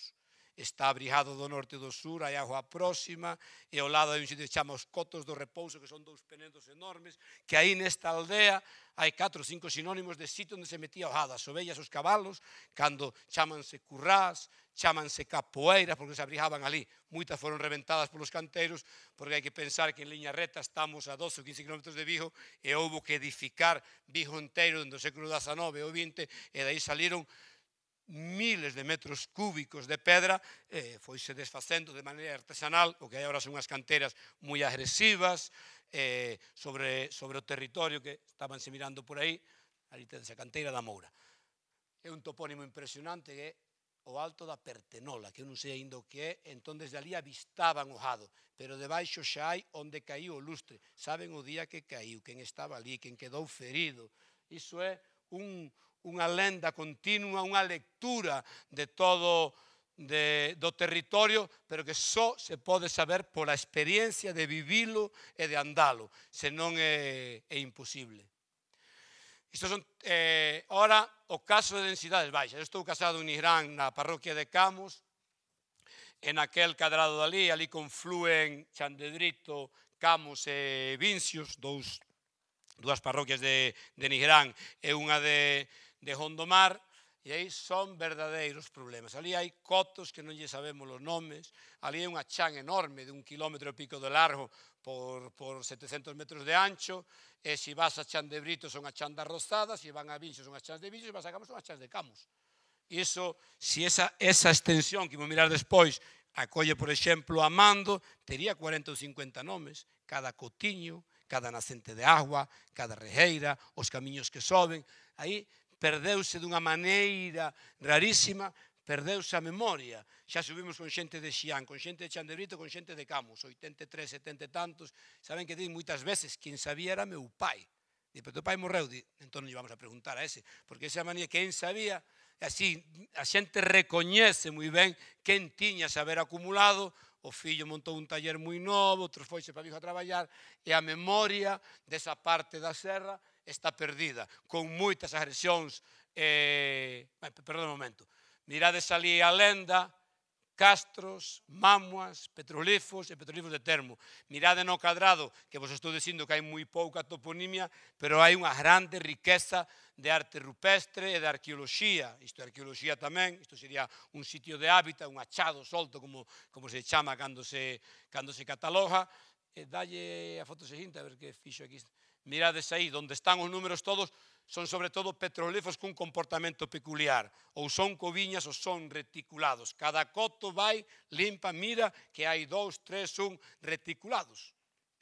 está abrigado do norte e do sur, hai agua próxima, e ao lado hai un sitio que chama os Cotos do Repouso, que son dous penedos enormes, que aí nesta aldea hai catro ou cinco sinónimos de sitio onde se metía o as ovellas, os cabalos, cando chamanse currás, chamanse capoeiras porque se abrijaban ali. Moitas foron reventadas polos canteiros porque hai que pensar que en liña reta estamos a 12 ou 15 km de Vigo e houbo que edificar Vigo dentro do século XIX ou XX e dai saliron miles de metros cúbicos de pedra eh, foise desfacendo de maneira artesanal, o que hai agora son unhas canteras moi agresivas eh, sobre, sobre o territorio que estaban se mirando por aí, ali ten esa canteira da Moura. É un topónimo impresionante que é o alto da Pertenola, que eu non sei ainda o que é, entón desde ali avistaban o jado, pero debaixo xa hai onde caiu o lustre. Saben o día que caiu, quen estaba ali, quen quedou ferido. Iso é un, unha lenda continua, unha lectura de todo de, do territorio, pero que só se pode saber pola experiencia de vivilo e de andalo, senón é, é imposible. Isto son, eh, ora, o caso de densidades baixas. Eu estou casado en Irán, na parroquia de Camos, en aquel cadrado dali, ali confluen Chandedrito, Camos e Vincius, dous, dúas parroquias de, de Nigrán, e unha de, de Gondomar, e aí son verdadeiros problemas. Ali hai cotos que non lle sabemos os nomes, ali hai unha chan enorme de un kilómetro e pico de largo por, por 700 metros de ancho, e se vas a chan de Brito son a chan das Rozadas, se van a Vinxo son a chan de Vinxo, se vas a camos son a chan de camos. E iso, se esa, esa extensión que vou mirar despois acolle, por exemplo, a Mando, tería 40 ou 50 nomes, cada cotiño, cada nascente de agua, cada rejeira, os camiños que soben, aí perdeuse dunha maneira rarísima, perdeuse a memoria. Xa subimos con xente de Xián, con xente de Chandebrito, con xente de Camus, 83, 70 e tantos. Saben que dín moitas veces, quen sabía era meu pai. Di, pero teu pai morreu, di, entón non vamos a preguntar a ese, porque esa manía, quen sabía, así, a xente recoñece moi ben quen tiña saber acumulado, o fillo montou un taller moi novo, outro foise para Vigo a traballar, e a memoria desa parte da serra está perdida, con moitas agresións. Eh, eh, perdón un momento. Mirades ali a lenda, castros, mamuas, petrolifos e petrolifos de termo. Mirade no cadrado, que vos estou dicindo que hai moi pouca toponimia, pero hai unha grande riqueza de arte rupestre e de arqueoloxía. Isto é arqueoloxía tamén, isto sería un sitio de hábitat, un achado solto, como, como se chama cando se, cando se cataloga. E eh, dalle a foto seguinte, a ver que fixo aquí. Isto mirades aí, donde están os números todos, son sobre todo petrolefos cun comportamento peculiar, ou son coviñas ou son reticulados. Cada coto vai, limpa, mira, que hai dous, tres, un reticulados.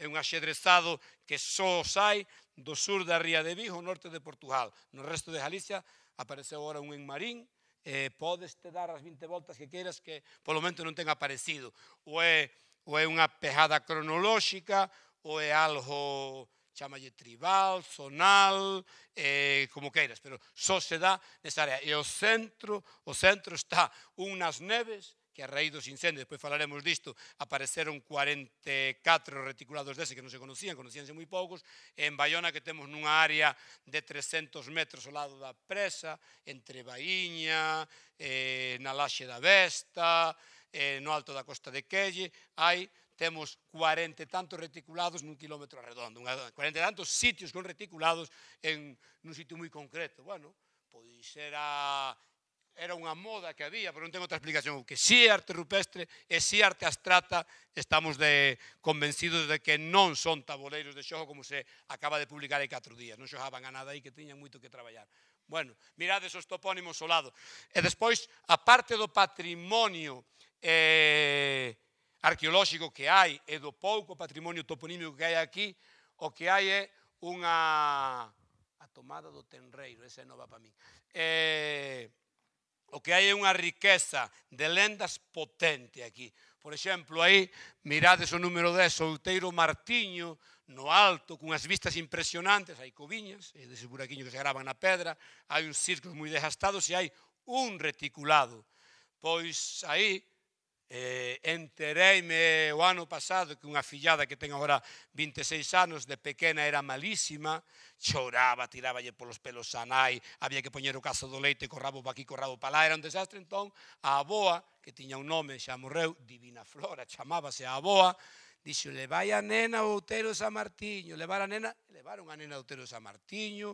É un axedrezado que só sai do sur da Ría de Vigo, norte de Portugal. No resto de Galicia apareceu agora un en Marín, eh, podes te dar as 20 voltas que queiras que polo momento non ten aparecido. Ou é, ou é unha pejada cronolóxica, ou é algo chamalle tribal, zonal, eh, como queiras, pero só se dá nesta área. E o centro, o centro está un nas neves, que a raíz dos incendios, despois falaremos disto, apareceron 44 reticulados dese que non se conocían, conocíanse moi poucos, en Bayona que temos nunha área de 300 metros ao lado da presa, entre Baíña, eh, na Laxe da Vesta, eh, no alto da Costa de Quelle, hai temos 40 e tantos reticulados nun quilómetro redondo, 40 e tantos sitios con reticulados en nun sitio moi concreto. Bueno, pois era era unha moda que había, pero non ten outra explicación, que si é arte rupestre e si é arte abstrata, estamos de, convencidos de que non son taboleiros de xogo como se acaba de publicar hai 4 días, non xogaban a nada aí que tiñan moito que traballar. Bueno, mirades os topónimos ao lado. E despois, a parte do patrimonio eh, arqueolóxico que hai e do pouco patrimonio toponímico que hai aquí, o que hai é unha a tomada do Tenreiro, esa é nova para min. Eh, o que hai é unha riqueza de lendas potente aquí. Por exemplo, aí mirades o número 10, Souteiro Martiño, no alto, cunhas vistas impresionantes, hai coviñas, e dese buraquiño que se graban na pedra, hai uns círculos moi desgastados e hai un reticulado. Pois aí Eh, entereime o ano pasado que unha fillada que ten agora 26 anos de pequena era malísima, choraba, tiráballe polos pelos a nai, había que poñer o caso do leite, corrabo pa aquí, corrabo pa lá, era un desastre, entón a aboa, que tiña un nome, xa morreu, Divina Flora, chamábase a aboa, Dixo, levai a nena ao Outero San Martiño. Levar a nena, levaron a nena ao Outero San Martiño,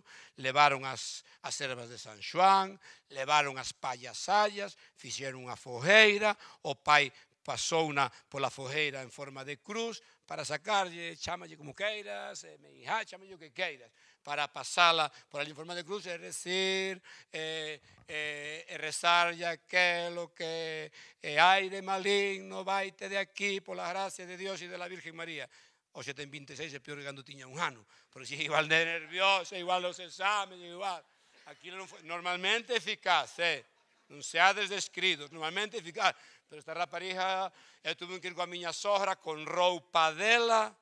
levaron as, as ervas de San Xoán, levaron as pallasallas, fixeron unha fogueira, o pai pasou unha pola fogueira en forma de cruz para sacarlle, chamalle como queiras, e eh, meijá, chamalle o que queiras. para pasarla por el informe de cruz, es decir, eh, eh, rezar ya que lo que aire eh, hay de maligno, vaite de aquí por la gracia de Dios y de la Virgen María. O si te 26 peor pior cuando tiña un ano pero si es igual de nervioso, igual los exámenes, igual. Aquí normalmente eficaz, eh. No se ha descrito normalmente eficaz. Pero esta raparija yo tuve que ir a miña sogra con roupa la,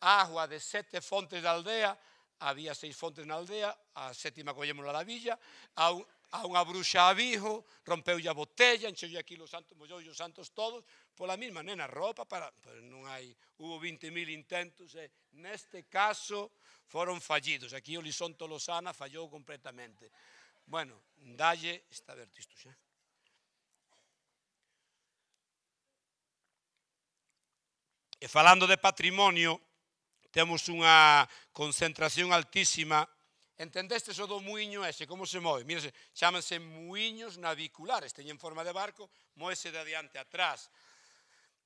agua de sete fontes de aldea, había seis fontes na aldea, a sétima collémola da villa, a, un, a unha bruxa a Vijo, rompeulle a botella, enxeu aquí los santos, mollou os santos todos, pola mesma nena ropa, para, pues pois non hai, hubo 20.000 intentos, e neste caso foron fallidos. Aquí o Lisón Tolosana fallou completamente. Bueno, dalle, está aberto isto xa. E falando de patrimonio, temos unha concentración altísima. Entendestes o do muiño ese, como se move? Mírase, chámanse muiños naviculares, teñen forma de barco, moese de adiante atrás.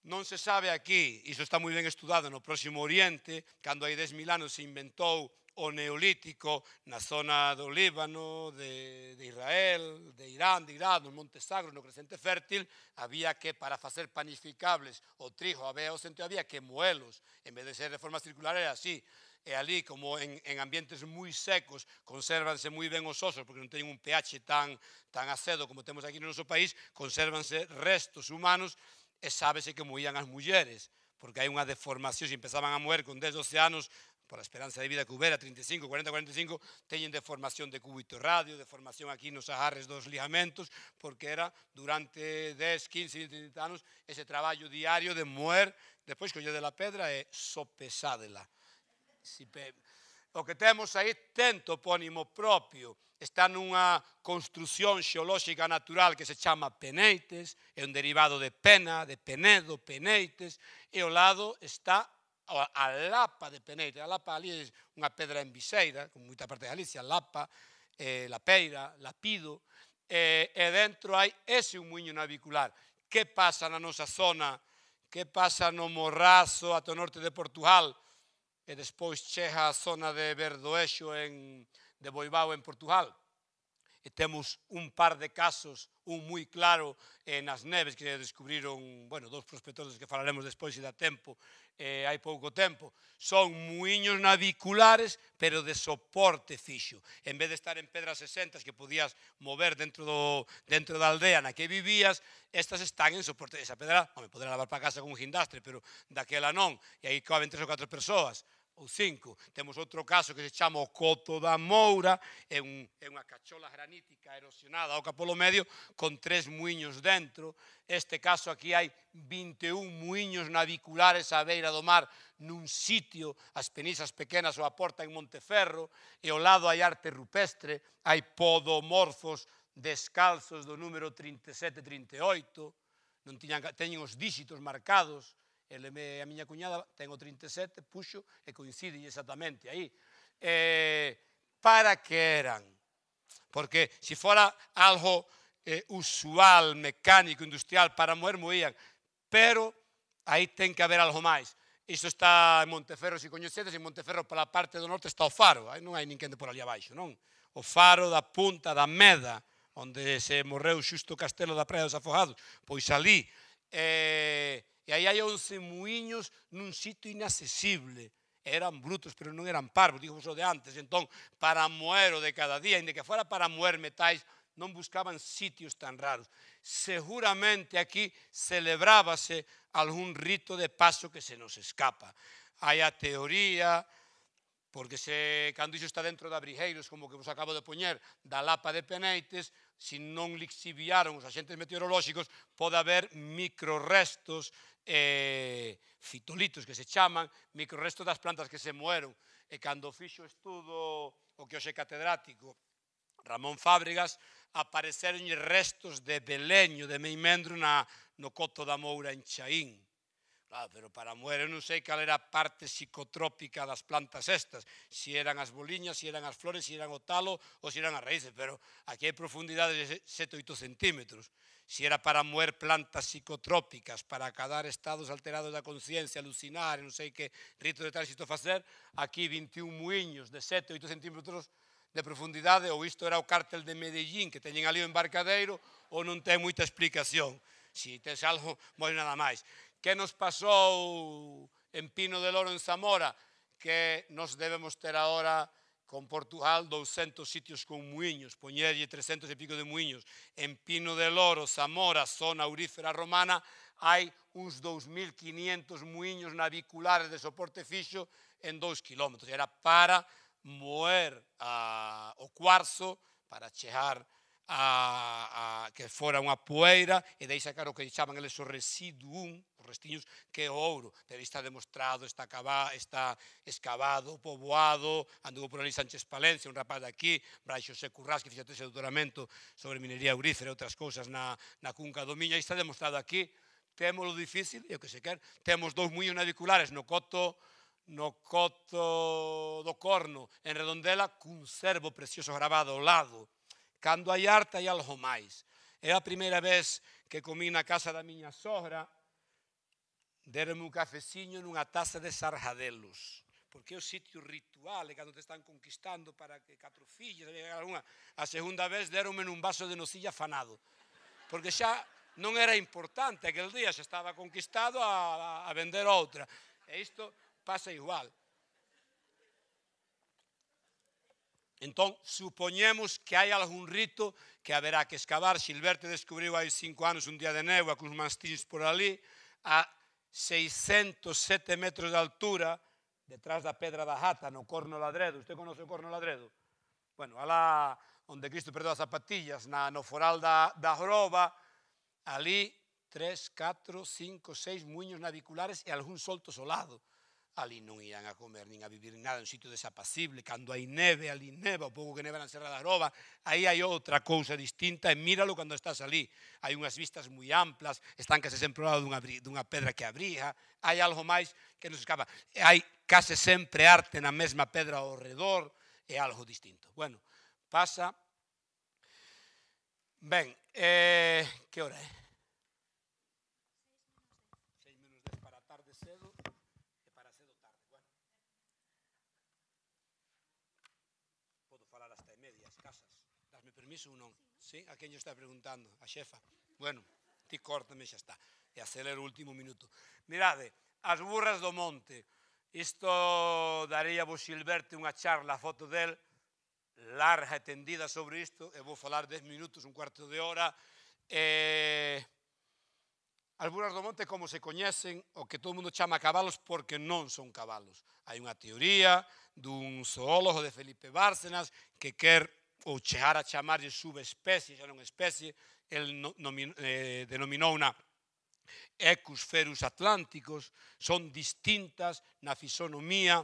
Non se sabe aquí, iso está moi ben estudado no próximo Oriente, cando hai 10.000 anos se inventou o Neolítico na zona do Líbano, de, de Israel, de Irán, de Irán, no Monte Sagro, no Crescente Fértil, había que, para facer panificables o trigo, había o centro, había que moelos, en vez de ser de forma circular, era así. E ali, como en, en ambientes moi secos, consérvanse moi ben os osos, porque non teñen un pH tan, tan acedo como temos aquí no noso país, consérvanse restos humanos e sábese que moían as mulleres porque hai unha deformación, se empezaban a moer con 10, 12 anos, pola esperanza de vida que houbera, 35, 40, 45, teñen deformación de cúbito radio, deformación aquí nos agarres dos ligamentos, porque era durante 10, 15, 20 anos ese traballo diario de moer, despois colle de la pedra e sopesádela. Si pe... O que temos aí ten topónimo propio, está nunha construción xeolóxica natural que se chama Peneites, é un derivado de pena, de penedo, Peneites, e ao lado está a Lapa de Peneira. A Lapa ali é unha pedra en Viseira, con moita parte de Galicia, Lapa, eh, Lapeira, Lapido, eh, e dentro hai ese un muiño navicular. Que pasa na nosa zona? Que pasa no Morrazo, ato norte de Portugal? E despois chega a zona de Verdoeixo en, de Boibau en Portugal e temos un par de casos, un moi claro eh, nas neves que descubriron, bueno, dos prospectores que falaremos despois se dá tempo, eh, hai pouco tempo, son muiños naviculares, pero de soporte fixo. En vez de estar en pedras sesentas que podías mover dentro do dentro da aldea na que vivías, estas están en soporte. Esa pedra, home, poderá lavar para casa con un gindastre, pero daquela non, e aí caben tres ou catro persoas ou cinco. Temos outro caso que se chama o Coto da Moura, é, un, é unha cachola granítica erosionada ao capolo medio con tres muiños dentro. Este caso aquí hai 21 muiños naviculares á beira do mar nun sitio, as penisas pequenas ou a porta en Monteferro, e ao lado hai arte rupestre, hai podomorfos descalzos do número 37-38, non tiñan, teñen os díxitos marcados, Ele me, a miña cuñada ten o 37, puxo e coincide exactamente aí. Eh, para que eran? Porque se si fora algo eh, usual, mecánico, industrial, para moer moían, pero aí ten que haber algo máis. Isto está en Monteferro, se coñecedes, en Monteferro pola parte do norte está o faro, aí non hai ninguén de por ali abaixo, non? O faro da punta da Meda, onde se morreu xusto o castelo da Praia dos Afogados, pois ali, eh, E aí hai 11 muiños nun sitio inaccesible. Eran brutos, pero non eran parvos, dixo o de antes. Entón, para moer o de cada día, inde que fora para moer metais, non buscaban sitios tan raros. Seguramente aquí celebrábase algún rito de paso que se nos escapa. Hai a teoría, porque se, cando iso está dentro de abrigeiros, como que vos acabo de poñer, da Lapa de Peneites, se non lixiviaron os axentes meteorolóxicos, pode haber microrestos eh, fitolitos que se chaman, microresto das plantas que se moeron. E cando fixo estudo o que hoxe catedrático Ramón Fábregas, apareceron restos de beleño, de meimendro na, no coto da Moura en Chaín. Ah, pero para moer eu non sei cal era a parte psicotrópica das plantas estas, si eran as boliñas, si eran as flores, si eran o talo ou si eran as raíces, pero aquí hai profundidades de 7 8 centímetros. Si era para moer plantas psicotrópicas, para acadar estados alterados da conciencia, alucinar, non sei que rito de tránsito facer, aquí 21 muiños de 7 8 centímetros de profundidade, ou isto era o cártel de Medellín, que teñen ali o embarcadeiro, ou non ten moita explicación. Si tes algo, moi nada máis que nos pasou en Pino del Oro en Zamora, que nos debemos ter agora con Portugal 200 sitios con muiños, poñerlle 300 e pico de muiños. En Pino del Oro, Zamora, zona aurífera romana, hai uns 2.500 muiños naviculares de soporte fixo en 2 km. Era para moer a, o cuarzo, para chejar a, a, que fora unha poeira e dei sacar o que chaman eles o residuum restiños que é o ouro, pero está demostrado, está acabado, está escavado, poboado, anduvo por ali Sánchez Palencia, un rapaz de aquí, Braixo Securras, que fixate ese doutoramento sobre minería aurífera e outras cousas na, na cunca do Miña, e está demostrado aquí, temos o difícil, e o que se quer, temos dous muiños naviculares no coto no coto do Corno, en Redondela, cun cervo precioso grabado ao lado. Cando hai arte hai algo máis. É a primeira vez que comí na casa da miña sogra, Deronme un cafeciño nunha taza de sarjadelos, porque é o sitio ritual, e cando te están conquistando para que catro fillas, unha, a segunda vez deronme nun vaso de nocilla fanado. porque xa non era importante, aquel día xa estaba conquistado a, a vender outra. E isto pasa igual. Entón, supoñemos que hai algún rito que haberá que excavar. Xilberto descubriu hai cinco anos un día de néboa cuns mastins por ali, a 607 metros de altura detrás da pedra da Jata, no Corno Ladredo. Usted conoce o Corno Ladredo? Bueno, alá onde Cristo perdeu as zapatillas, na, no foral da, da Joroba, ali tres, catro, cinco, seis muiños naviculares e algún solto solado ali non irán a comer nin a vivir nada, un sitio desapacible, cando hai neve, ali neva, o pouco que neva na Serra da Roba, aí hai outra cousa distinta e míralo cando estás ali. Hai unhas vistas moi amplas, están case sempre ao lado dunha, dunha pedra que abriga, hai algo máis que nos escapa. Hai case sempre arte na mesma pedra ao redor, é algo distinto. Bueno, pasa. Ben, eh, que hora é? casas. Dasme permiso ou non? Sí, a quen está preguntando? A xefa. Bueno, ti córtame xa está. E acelero o último minuto. Mirade, as burras do monte. Isto darei a vos Silverte unha charla, a foto del, larga e tendida sobre isto, e vou falar 10 minutos, un cuarto de hora. Eh, As burras do monte, como se coñecen, o que todo mundo chama cabalos porque non son cabalos. Hai unha teoría dun zoólogo de Felipe Bárcenas que quer ou chegar a chamarlle subespecie, xa non especie, el nomin, eh, denominou na Ecus ferus atlánticos, son distintas na fisonomía,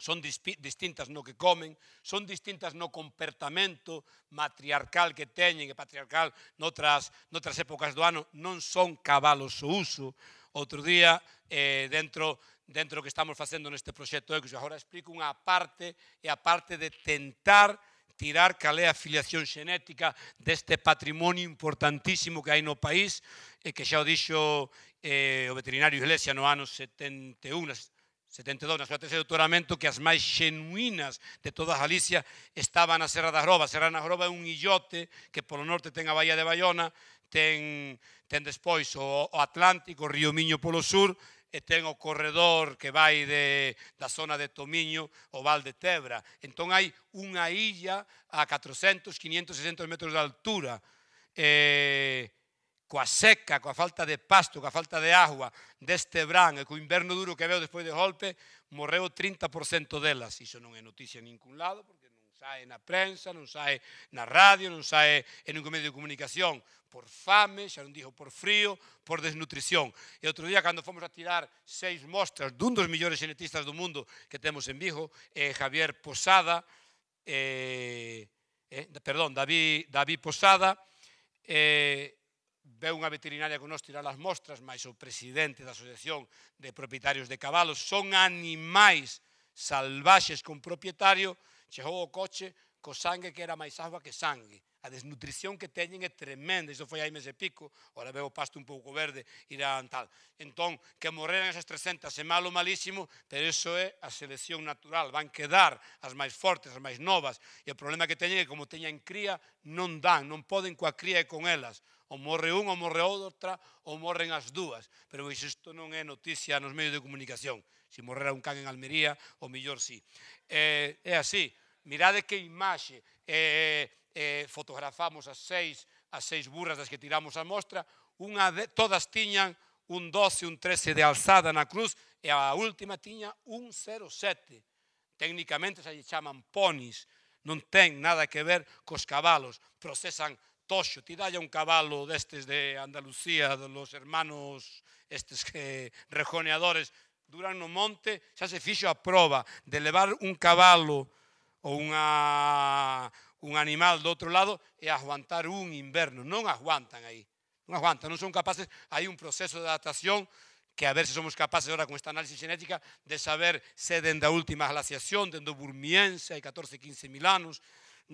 son distintas no que comen, son distintas no comportamento matriarcal que teñen e patriarcal noutras, noutras épocas do ano, non son cabalos o uso. Outro día, eh, dentro dentro do que estamos facendo neste proxecto Ecos, agora explico unha parte e a parte de tentar tirar cal é a filiación xenética deste patrimonio importantísimo que hai no país e que xa o dixo eh, o veterinario Iglesia no ano 71, 72, na súa tese de doutoramento, que as máis xenuínas de toda Galicia estaban na Serra da Groba. Serra da Groba é un illote que polo norte ten a Bahía de Baiona, ten, ten despois o, o Atlántico, o Río Miño polo sur, e ten o corredor que vai de, da zona de Tomiño ao Val de Tebra. Entón hai unha illa a 400, 500, 600 metros de altura eh, coa seca, coa falta de pasto, coa falta de agua deste bran e co inverno duro que veo despois de golpe, morreu 30% delas. Iso non é noticia en ningún lado, porque sae na prensa, non sae na radio, non sae en ningún medio de comunicación, por fame, xa non dixo por frío, por desnutrición. E outro día, cando fomos a tirar seis mostras dun dos millores xenetistas do mundo que temos en Vigo, eh, Javier Posada, eh, eh, perdón, David, David Posada, eh, veu unha veterinaria con nos tirar as mostras, máis o presidente da Asociación de Propietarios de Cabalos, son animais salvaxes con propietario, chegou o coche co sangue que era máis agua que sangue. A desnutrición que teñen é tremenda, iso foi aí e pico, ora veo o pasto un pouco verde, irán tal. Entón, que morreran esas 300 é malo malísimo, pero iso é a selección natural, van quedar as máis fortes, as máis novas, e o problema que teñen é que como teñen cría, non dan, non poden coa cría e con elas. Ou morre un, ou morre outra, ou morren as dúas. Pero isto non é noticia nos medios de comunicación se morrera un can en Almería, o millor sí. Eh, é así, mirade que imaxe, eh, eh, fotografamos as seis, as seis burras das que tiramos a mostra, unha de, todas tiñan un 12, un 13 de alzada na cruz e a última tiña un 07. Técnicamente se lle chaman ponis, non ten nada que ver cos cabalos, procesan toxo, Ti dalle un cabalo destes de Andalucía, dos hermanos estes que rejoneadores, durano no monte xa se fixo a proba de levar un cabalo ou unha, un animal do outro lado e aguantar un inverno. Non aguantan aí. Non aguantan, non son capaces. Hai un proceso de adaptación que a ver se somos capaces agora con esta análise xenética de saber se dende a última glaciación, dende o Burmiense, hai 14, 15 mil anos,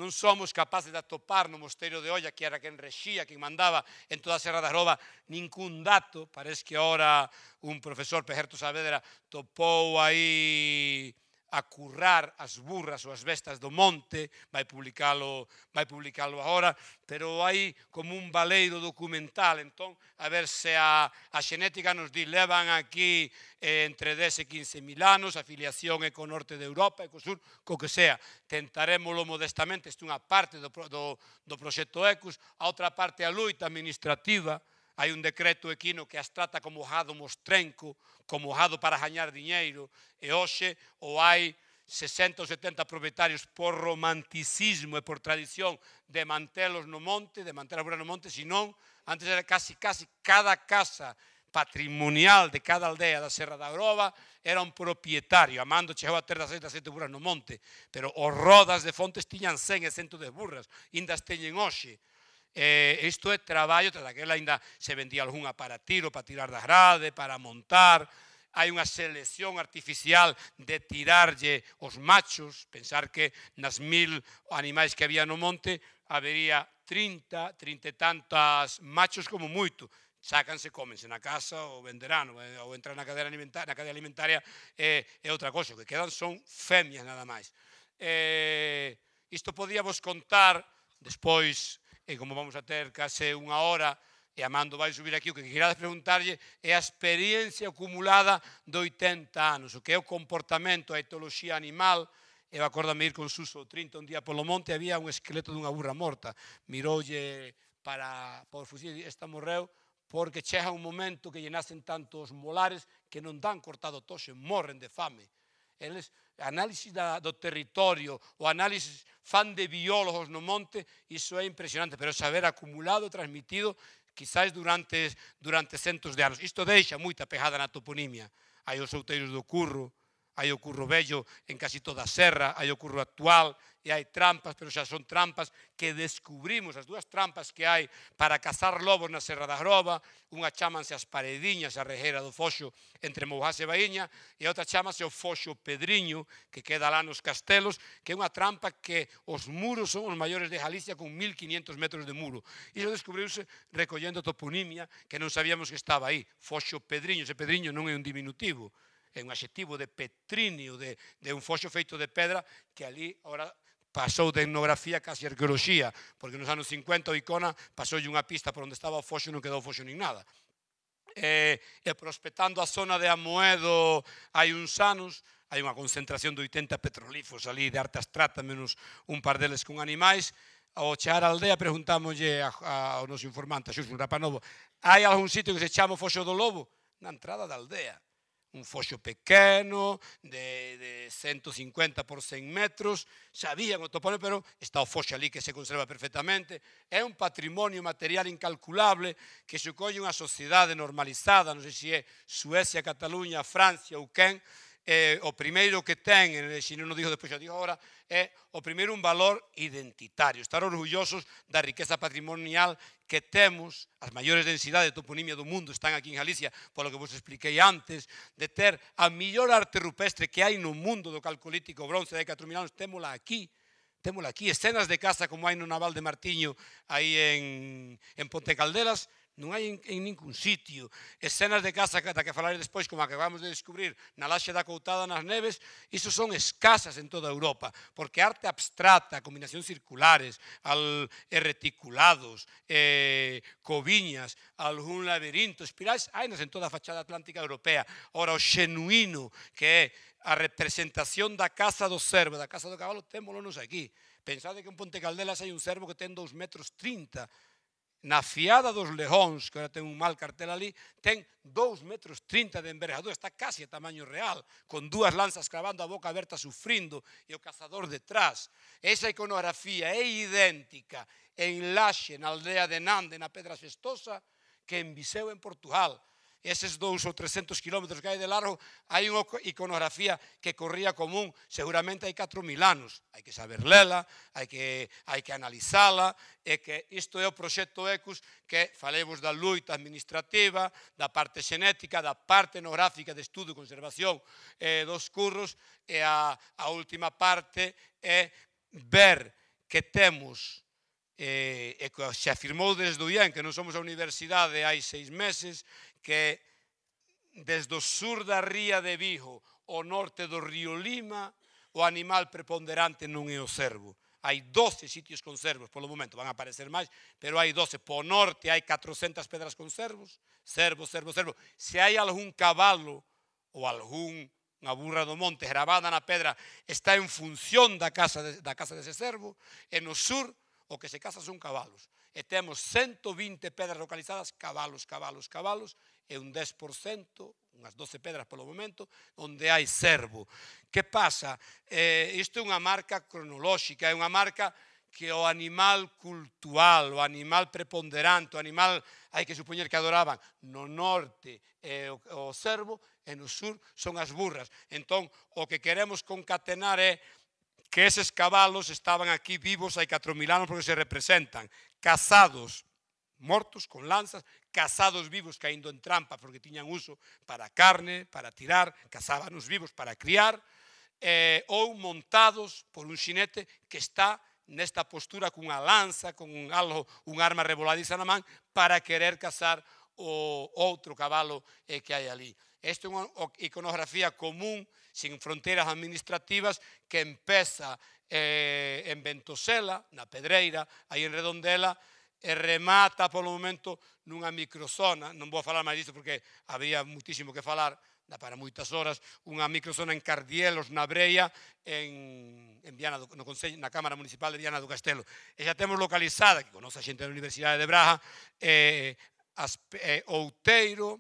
non somos capaces de atopar no mosteiro de Olla que era quen rexía, quen mandaba en toda a Serra da Roba ningún dato. Parece que ahora un profesor Pejerto Saavedra topou aí a currar as burras ou as bestas do monte, vai publicalo, vai publicalo agora, pero hai como un baleiro documental, entón, a ver se a, a xenética nos di, levan aquí eh, entre 10 e 15 mil anos, a filiación é co norte de Europa e co sur, co que sea, tentaremoslo modestamente, isto é unha parte do, do, do proxecto ECUS, a outra parte a luita administrativa, Hai un decreto equino que as trata como jado mostrenco, como jado para gañar diñeiro, e hoxe o hai 60 ou 70 propietarios por romanticismo e por tradición de mantelos no monte, de manter a no monte, senón antes era casi, casi cada casa patrimonial de cada aldea da Serra da Groba era un propietario, amando chegou a ter das 6 das burras no monte, pero os rodas de fontes tiñan 100 e 100 de burras, indas teñen hoxe, Eh, isto é traballo, daquela ainda se vendía algún aparatiro para tirar das grades, para montar, hai unha selección artificial de tirarlle os machos, pensar que nas mil animais que había no monte habería 30, 30 e tantas machos como moito, sácanse, cómense na casa ou venderán ou entran na cadeia alimentaria, na cadeia alimentaria é, é outra cosa, o que quedan son femias nada máis. Eh, isto podíamos contar despois e como vamos a ter case unha hora, e Amando vai subir aquí, o que querades preguntarlle é a experiencia acumulada de 80 anos, o que é o comportamento, a etoloxía animal, eu acordame ir con Suso 30, un día polo monte había un esqueleto dunha burra morta, miroulle para, para o fusil, esta morreu, porque chega un momento que llenasen tantos molares que non dan cortado toxe, morren de fame. Eles análisis da, do territorio, o análisis fan de biólogos no monte, iso é impresionante, pero saber acumulado, transmitido, quizás durante, durante centos de anos. Isto deixa moita pegada na toponimia. Hai os outeiros do curro, hai o curro vello en casi toda a serra, hai o curro actual, e hai trampas, pero xa son trampas que descubrimos, as dúas trampas que hai para cazar lobos na Serra da Groba, unha chamanse as parediñas, a rejera do Foxo entre Mouhase e Baíña, e outra chamase o Foxo Pedriño, que queda lá nos castelos, que é unha trampa que os muros son os maiores de Galicia con 1500 metros de muro. E Iso descubriuse recollendo toponimia que non sabíamos que estaba aí, Foxo Pedriño, ese Pedriño non é un diminutivo, é un adxetivo de petrinio, de, de un foxo feito de pedra que ali ahora pasou de etnografía casi a arqueoloxía, porque nos anos 50 o Icona pasoulle unha pista por onde estaba o foxo e non quedou foxo nin nada. E, e prospectando a zona de Amoedo hai uns anos, hai unha concentración de 80 petrolifos ali de arte abstracta, menos un par deles con animais, ao chegar a aldea preguntámoslle ao noso informante, a Xurxo, un novo, hai algún sitio que se chama Foxo do Lobo? Na entrada da aldea un foxo pequeno de, de 150 por 100 metros, sabían o topónimo, pero está o foxo ali que se conserva perfectamente. É un patrimonio material incalculable que colle unha sociedade normalizada, non sei se é Suecia, Cataluña, Francia ou quen, eh, o primeiro que ten, se non o digo despois, xa digo agora, é o primeiro un valor identitario. Estar orgullosos da riqueza patrimonial que temos, as maiores densidades de toponimia do mundo están aquí en Galicia, polo que vos expliquei antes, de ter a mellor arte rupestre que hai no mundo do calcolítico bronce de 4.000 anos, témola aquí, témola aquí, escenas de casa como hai no Naval de Martiño, aí en, en Ponte Calderas, Non hai en, en ningún sitio escenas de que, da que falarei despois, como a que acabamos de descubrir na Laxe da Coutada nas Neves, iso son escasas en toda Europa, porque arte abstrata, combinación circulares, al, reticulados, e, coviñas, algún laberinto, espirais, nas en toda a fachada atlántica europea. Ora, o xenuíno que é a representación da casa do cervo, da casa do cabalo, témolo aquí. Pensade que en Ponte Caldelas hai un cervo que ten 2 metros 30 metros na fiada dos Leóns, que ahora ten un mal cartel ali, ten 2 metros 30 de envergadura, está casi a tamaño real, con dúas lanzas clavando a boca aberta sufrindo e o cazador detrás. Esa iconografía é idéntica en Laxe, na aldea de Nande, na Pedra Festosa, que en Viseu, en Portugal eses dous ou 300 kilómetros que hai de largo, hai unha iconografía que corría común, seguramente hai 4.000 anos. Hai que saber lela, hai que, hai que analizala, e que isto é o proxecto ECUS que falemos da luita administrativa, da parte xenética, da parte enográfica de estudo e conservación eh, dos curros, e a, a última parte é ver que temos eh, e se afirmou desde o IEN que non somos a universidade hai seis meses, que desde o sur da ría de Vigo ao norte do río Lima o animal preponderante non é o cervo. Hai 12 sitios con cervos polo momento, van a aparecer máis, pero hai 12. Po norte hai 400 pedras con cervos, cervo, cervo, cervo. Se hai algún cabalo ou algún unha burra do monte gravada na pedra está en función da casa de, da casa dese cervo, e no sur o que se casa son cabalos. E temos 120 pedras localizadas, cabalos, cabalos, cabalos, é un 10%, unhas 12 pedras polo momento, onde hai servo. Que pasa? Eh, isto é unha marca cronolóxica, é unha marca que o animal cultual, o animal preponderante, o animal, hai que supoñer que adoraban, no norte é eh, o, o servo e no sur son as burras. Entón, o que queremos concatenar é que eses cabalos estaban aquí vivos hai 4.000 anos porque se representan, casados, mortos con lanzas, cazados vivos caindo en trampa porque tiñan uso para carne, para tirar, cazaban os vivos para criar, eh, ou montados por un xinete que está nesta postura cunha lanza, con un algo, un arma revoladiza na man, para querer cazar o outro cabalo eh, que hai ali. Esta é unha iconografía común, sin fronteras administrativas, que empeza eh, en Ventosela, na Pedreira, aí en Redondela, e remata polo momento nunha microzona, non vou falar máis disto porque había muitísimo que falar, dá para moitas horas, unha microzona en Cardielos, na Breia, en, en Viana do, no Consello, na Cámara Municipal de Viana do Castelo. E xa temos localizada, que conoce a xente da Universidade de Braga, eh, as, eh, Outeiro,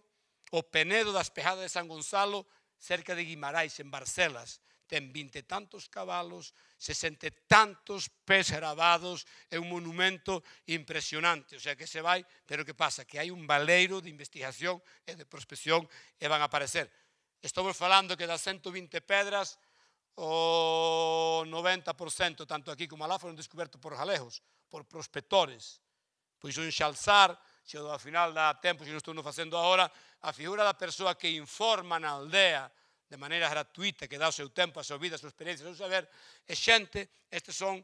o Penedo das Pejadas de San Gonzalo, cerca de Guimarães, en Barcelas. Ten vinte tantos cabalos, se sente tantos pés gravados é un monumento impresionante, o sea que se vai, pero que pasa? Que hai un baleiro de investigación e de prospección e van a aparecer. Estamos falando que das 120 pedras o 90%, tanto aquí como alá, foron descobertos por jalejos, por prospectores. Pois un xalzar, se ao final dá tempo, se non estou facendo agora, a figura da persoa que informa na aldea, de maneira gratuita que dá o seu tempo, a súa vida, a súa experiencia, o seu saber, e xente, estes son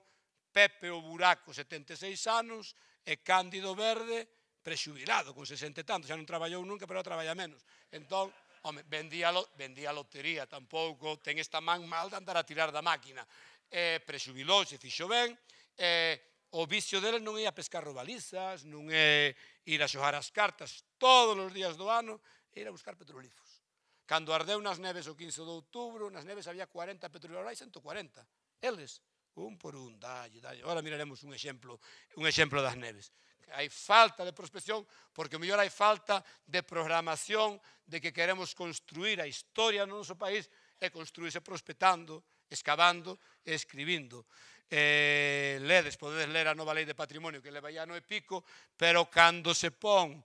Pepe o Buraco, 76 anos, e Cándido Verde, prexubilado, con 60 e tanto, xa non traballou nunca, pero traballa menos. Entón, home, vendía, lo, vendía lotería, tampouco ten esta man mal de andar a tirar da máquina. E prexubilou, se fixo ben, e o vicio dele non é a pescar robalizas, non é ir a xojar as cartas todos os días do ano, é ir a buscar petrolifos. Cando ardeu nas neves o 15 de outubro, nas neves había 40 petroleiros, 140. Eles, un por un, dalle, dalle. Ora miraremos un exemplo, un exemplo das neves. Hai falta de prospección porque o mellor hai falta de programación de que queremos construir a historia no noso país e construirse prospectando, excavando e escribindo. Eh, ledes, podedes ler a nova lei de patrimonio que leva ya no epico, pico, pero cando se pon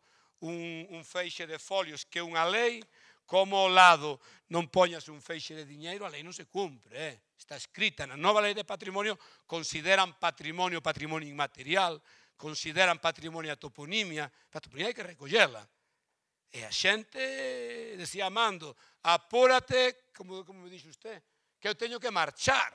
un, un feixe de folios que é unha lei, como ao lado non poñas un feixe de diñeiro, a lei non se cumpre, eh? está escrita na nova lei de patrimonio, consideran patrimonio patrimonio inmaterial, consideran patrimonio a toponimia, a toponimia hai que recollerla. E a xente decía Amando, apúrate, como, como me dixo usted, que eu teño que marchar.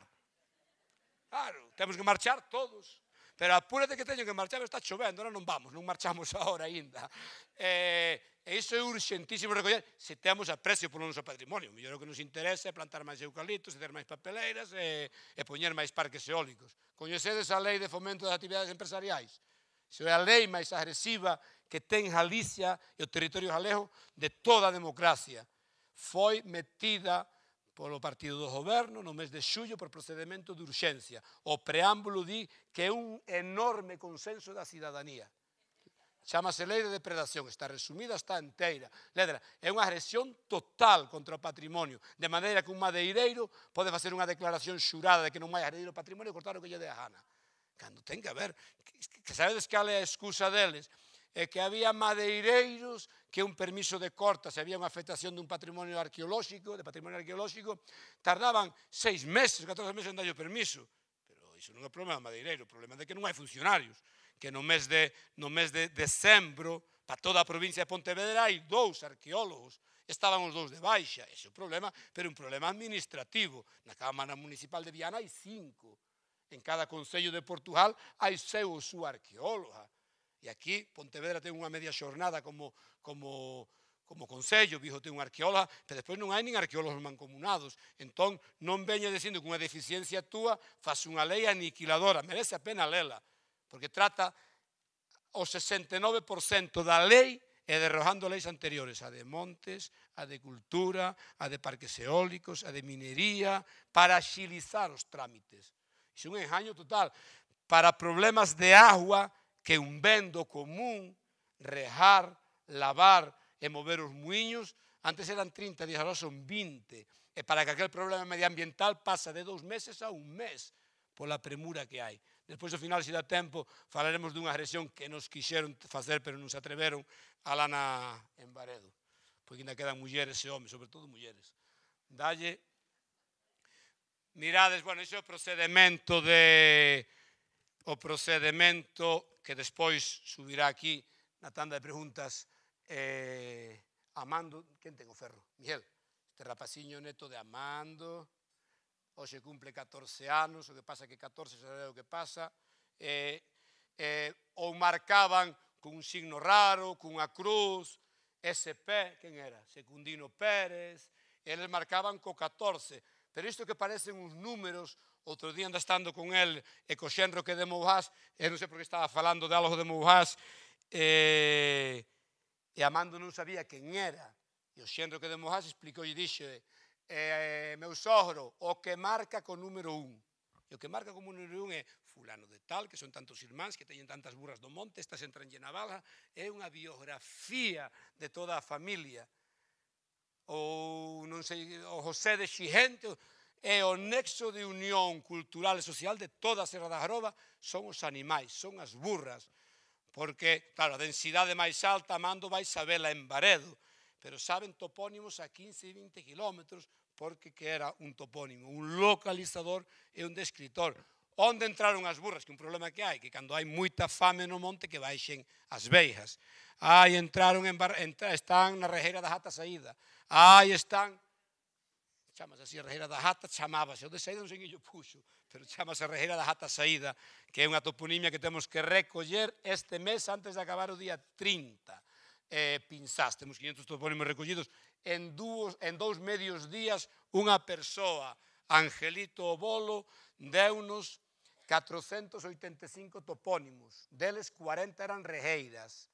Claro, temos que marchar todos. Pero apúrate que teño que marchar, está chovendo, ahora non vamos, non marchamos ahora ainda. Eh, E iso é urxentísimo recoller se temos aprecio polo noso patrimonio. Mellor o que nos interesa é plantar máis eucaliptos, e ter máis papeleiras e, eh, e poñer máis parques eólicos. Coñecedes a lei de fomento das actividades empresariais? Se é a lei máis agresiva que ten Galicia e o territorio galego de toda a democracia. Foi metida polo partido do goberno no mes de xullo por procedimento de urxencia. O preámbulo di que é un enorme consenso da cidadanía. Chámase lei de depredación, está resumida, está enteira. Ledra, é unha agresión total contra o patrimonio, de maneira que un madeireiro pode facer unha declaración xurada de que non vai agredir o patrimonio e cortar o que lle dé a gana. Cando ten que haber, que sabedes que é a excusa deles, é que había madeireiros que un permiso de corta, se había unha afectación dun patrimonio arqueolóxico, de patrimonio arqueolóxico, tardaban seis meses, 14 meses en dar o permiso. Pero iso non é problema do madeireiro, o problema é que non hai funcionarios que no mes de, no mes de decembro, para toda a provincia de Pontevedra, hai dous arqueólogos. Estaban os dous de baixa, ese é o problema, pero un problema administrativo. Na Cámara Municipal de Viana hai cinco. En cada Concello de Portugal hai seu ou súa arqueóloga. E aquí Pontevedra ten unha media xornada como, como, como Concello, Vijo ten unha arqueóloga, pero despois non hai nin arqueólogos mancomunados. Entón, non veña dicindo que unha deficiencia túa faz unha lei aniquiladora, merece a pena lela porque trata o 69% da lei e derrojando leis anteriores, a de montes, a de cultura, a de parques eólicos, a de minería, para axilizar os trámites. Iso é un enjaño total para problemas de agua que un vendo común, rejar, lavar e mover os muiños, antes eran 30 días, agora son 20, e para que aquel problema medioambiental pasa de dous meses a un mes pola premura que hai. Despois, ao final, se dá tempo, falaremos dunha agresión que nos quixeron facer, pero non se atreveron, a lá na, en Baredo. Porque pois ainda quedan mulleres e homens, sobre todo mulleres. Dalle, mirades, bueno, iso é o procedimento de o procedimento que despois subirá aquí na tanda de preguntas eh, Amando, quen ten o ferro? Miguel, este rapaciño neto de Amando, hoxe cumple 14 anos, o que pasa que 14 xa o que pasa, eh, eh, ou marcaban cun signo raro, cunha cruz, ese pé, quen era? Secundino Pérez, eles marcaban co 14, pero isto que parecen uns números, outro día anda estando con el e co xenro que de Mouhás, e non sei porque estaba falando de algo de Mouhás, e, e Amando non sabía quen era, e o xenro que de Mouhás explicou e dixo, eh, meu sogro, o que marca co número un. E o que marca como número un é fulano de tal, que son tantos irmáns, que teñen tantas burras do monte, estas entran na bala, é unha biografía de toda a familia. Ou, non sei, o José de Xigente, é o nexo de unión cultural e social de toda a Serra da Jaroba son os animais, son as burras, porque, claro, a densidade máis alta, Mando vai sabela en Baredo, pero saben topónimos a 15 e 20 kilómetros, porque que era un topónimo, un localizador e un descritor. Onde entraron as burras, que un problema que hai, que cando hai moita fame no monte que baixen as veijas. Ai, entraron en bar... Entra... están na rejeira da jata saída. Ai, están chamas así a rejeira da jata, chamábase, o de saída non sei que puxo, pero chamase a rejeira da jata saída, que é unha toponimia que temos que recoller este mes antes de acabar o día 30 eh, pinzás. Temos 500 topónimos recollidos en, dúos, en dous medios días unha persoa, Angelito Bolo, deunos 485 topónimos. Deles 40 eran rejeiras,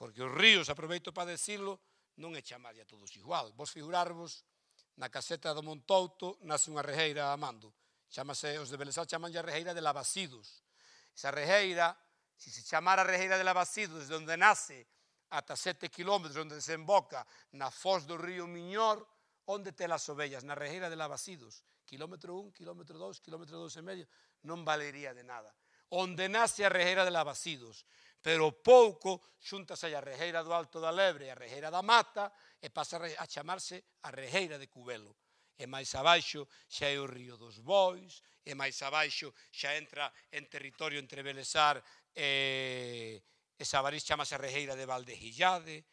porque os ríos, aproveito para decirlo, non é chamarlle a todos igual. Vos figurarvos na caseta do Montouto nace unha rejeira a mando. Chamase, os de Belesal chaman a rejeira de Lavacidos. Esa rejeira, se se chamara rejeira de Lavacidos, de onde nace ata sete kilómetros onde desemboca na foz do río Miñor, onde te las ovellas, na rejeira de Lavacidos, kilómetro 1, kilómetro 2, kilómetro 2 e medio, non valería de nada. Onde nace a rejeira de Lavacidos, pero pouco xuntas a rejeira do Alto da Lebre, a rejeira da Mata, e pasa a chamarse a rejeira de Cubelo e máis abaixo xa é o río dos Bois, e máis abaixo xa entra en territorio entre Belesar e, Esa variz chamase a rejeira de Valdejillade,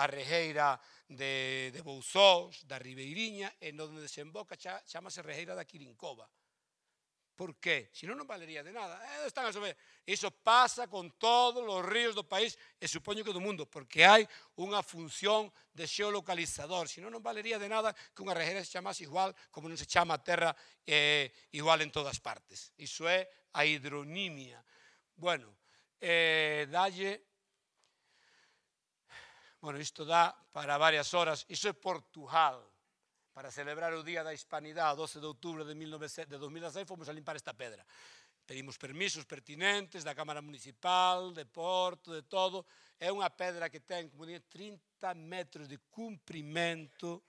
a rejeira de, de Bouzós, da Ribeiriña, e no donde desemboca chamase rejeira da Quirincoba. Por qué? Se non, non valería de nada. Eh, están a saber. Iso pasa con todos os ríos do país e supoño que do mundo, porque hai unha función de xeolocalizador. Se non, non valería de nada que unha rejera se chamase igual como non se chama a terra eh, igual en todas partes. Iso é a hidronimia. Bueno, eh, dalle Bueno, isto dá para varias horas. Iso é Portugal. Para celebrar o Día da Hispanidade, 12 de outubro de, 19, de 2016, fomos a limpar esta pedra. Pedimos permisos pertinentes da Cámara Municipal, de Porto, de todo. É unha pedra que ten, como dí, 30 metros de cumprimento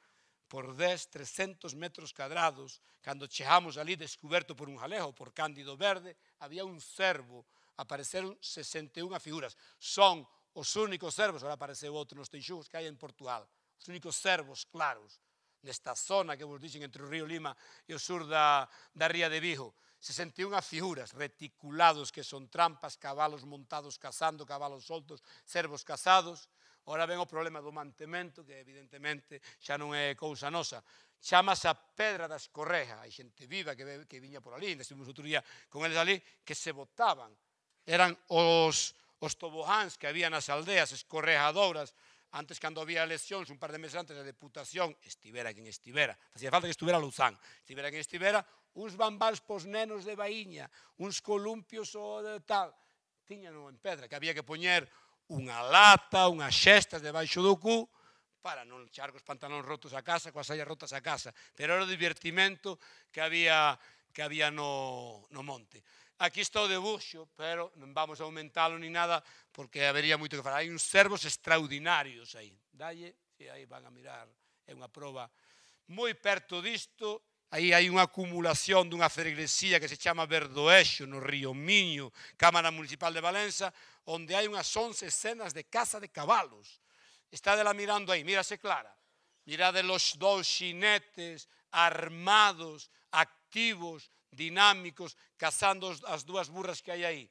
por 10, 300 metros cadrados. Cando chegamos ali, descoberto por un jalejo, por Cándido Verde, había un cervo apareceron 61 figuras. Son os únicos servos, agora apareceu outro nos teixugos que hai en Portugal, os únicos servos claros nesta zona que vos dixen entre o río Lima e o sur da, da ría de Vigo. 61 figuras, reticulados que son trampas, cabalos montados cazando, cabalos soltos, servos cazados. Ora ven o problema do mantemento, que evidentemente xa non é cousa nosa. Chamas a Pedra das Correjas, hai xente viva que, que viña por ali, ainda estivemos outro día con eles ali, que se botaban eran os, os toboáns que había nas aldeas escorrejadoras antes cando había eleccións, un par de meses antes da deputación, estivera quen estivera, facía falta que estivera Luzán, estivera quen estivera, uns bambals pos nenos de Baíña, uns columpios ou de tal, tiñan en pedra, que había que poñer unha lata, unhas xestas debaixo do cu, para non echar cos pantalóns rotos a casa, coas saias rotas a casa, pero era o divertimento que había que había no, no monte aquí estou de debuxo, pero non vamos a aumentalo ni nada, porque habería moito que falar. Hai uns servos extraordinarios aí. Dalle, e aí van a mirar, é unha proba. Moi perto disto, aí hai unha acumulación dunha freguesía que se chama Verdoeixo, no río Miño, Cámara Municipal de Valença, onde hai unhas 11 escenas de caza de cabalos. Está dela mirando aí, mírase clara. Mirade los dous xinetes armados, activos, dinámicos, cazando as dúas burras que hai aí.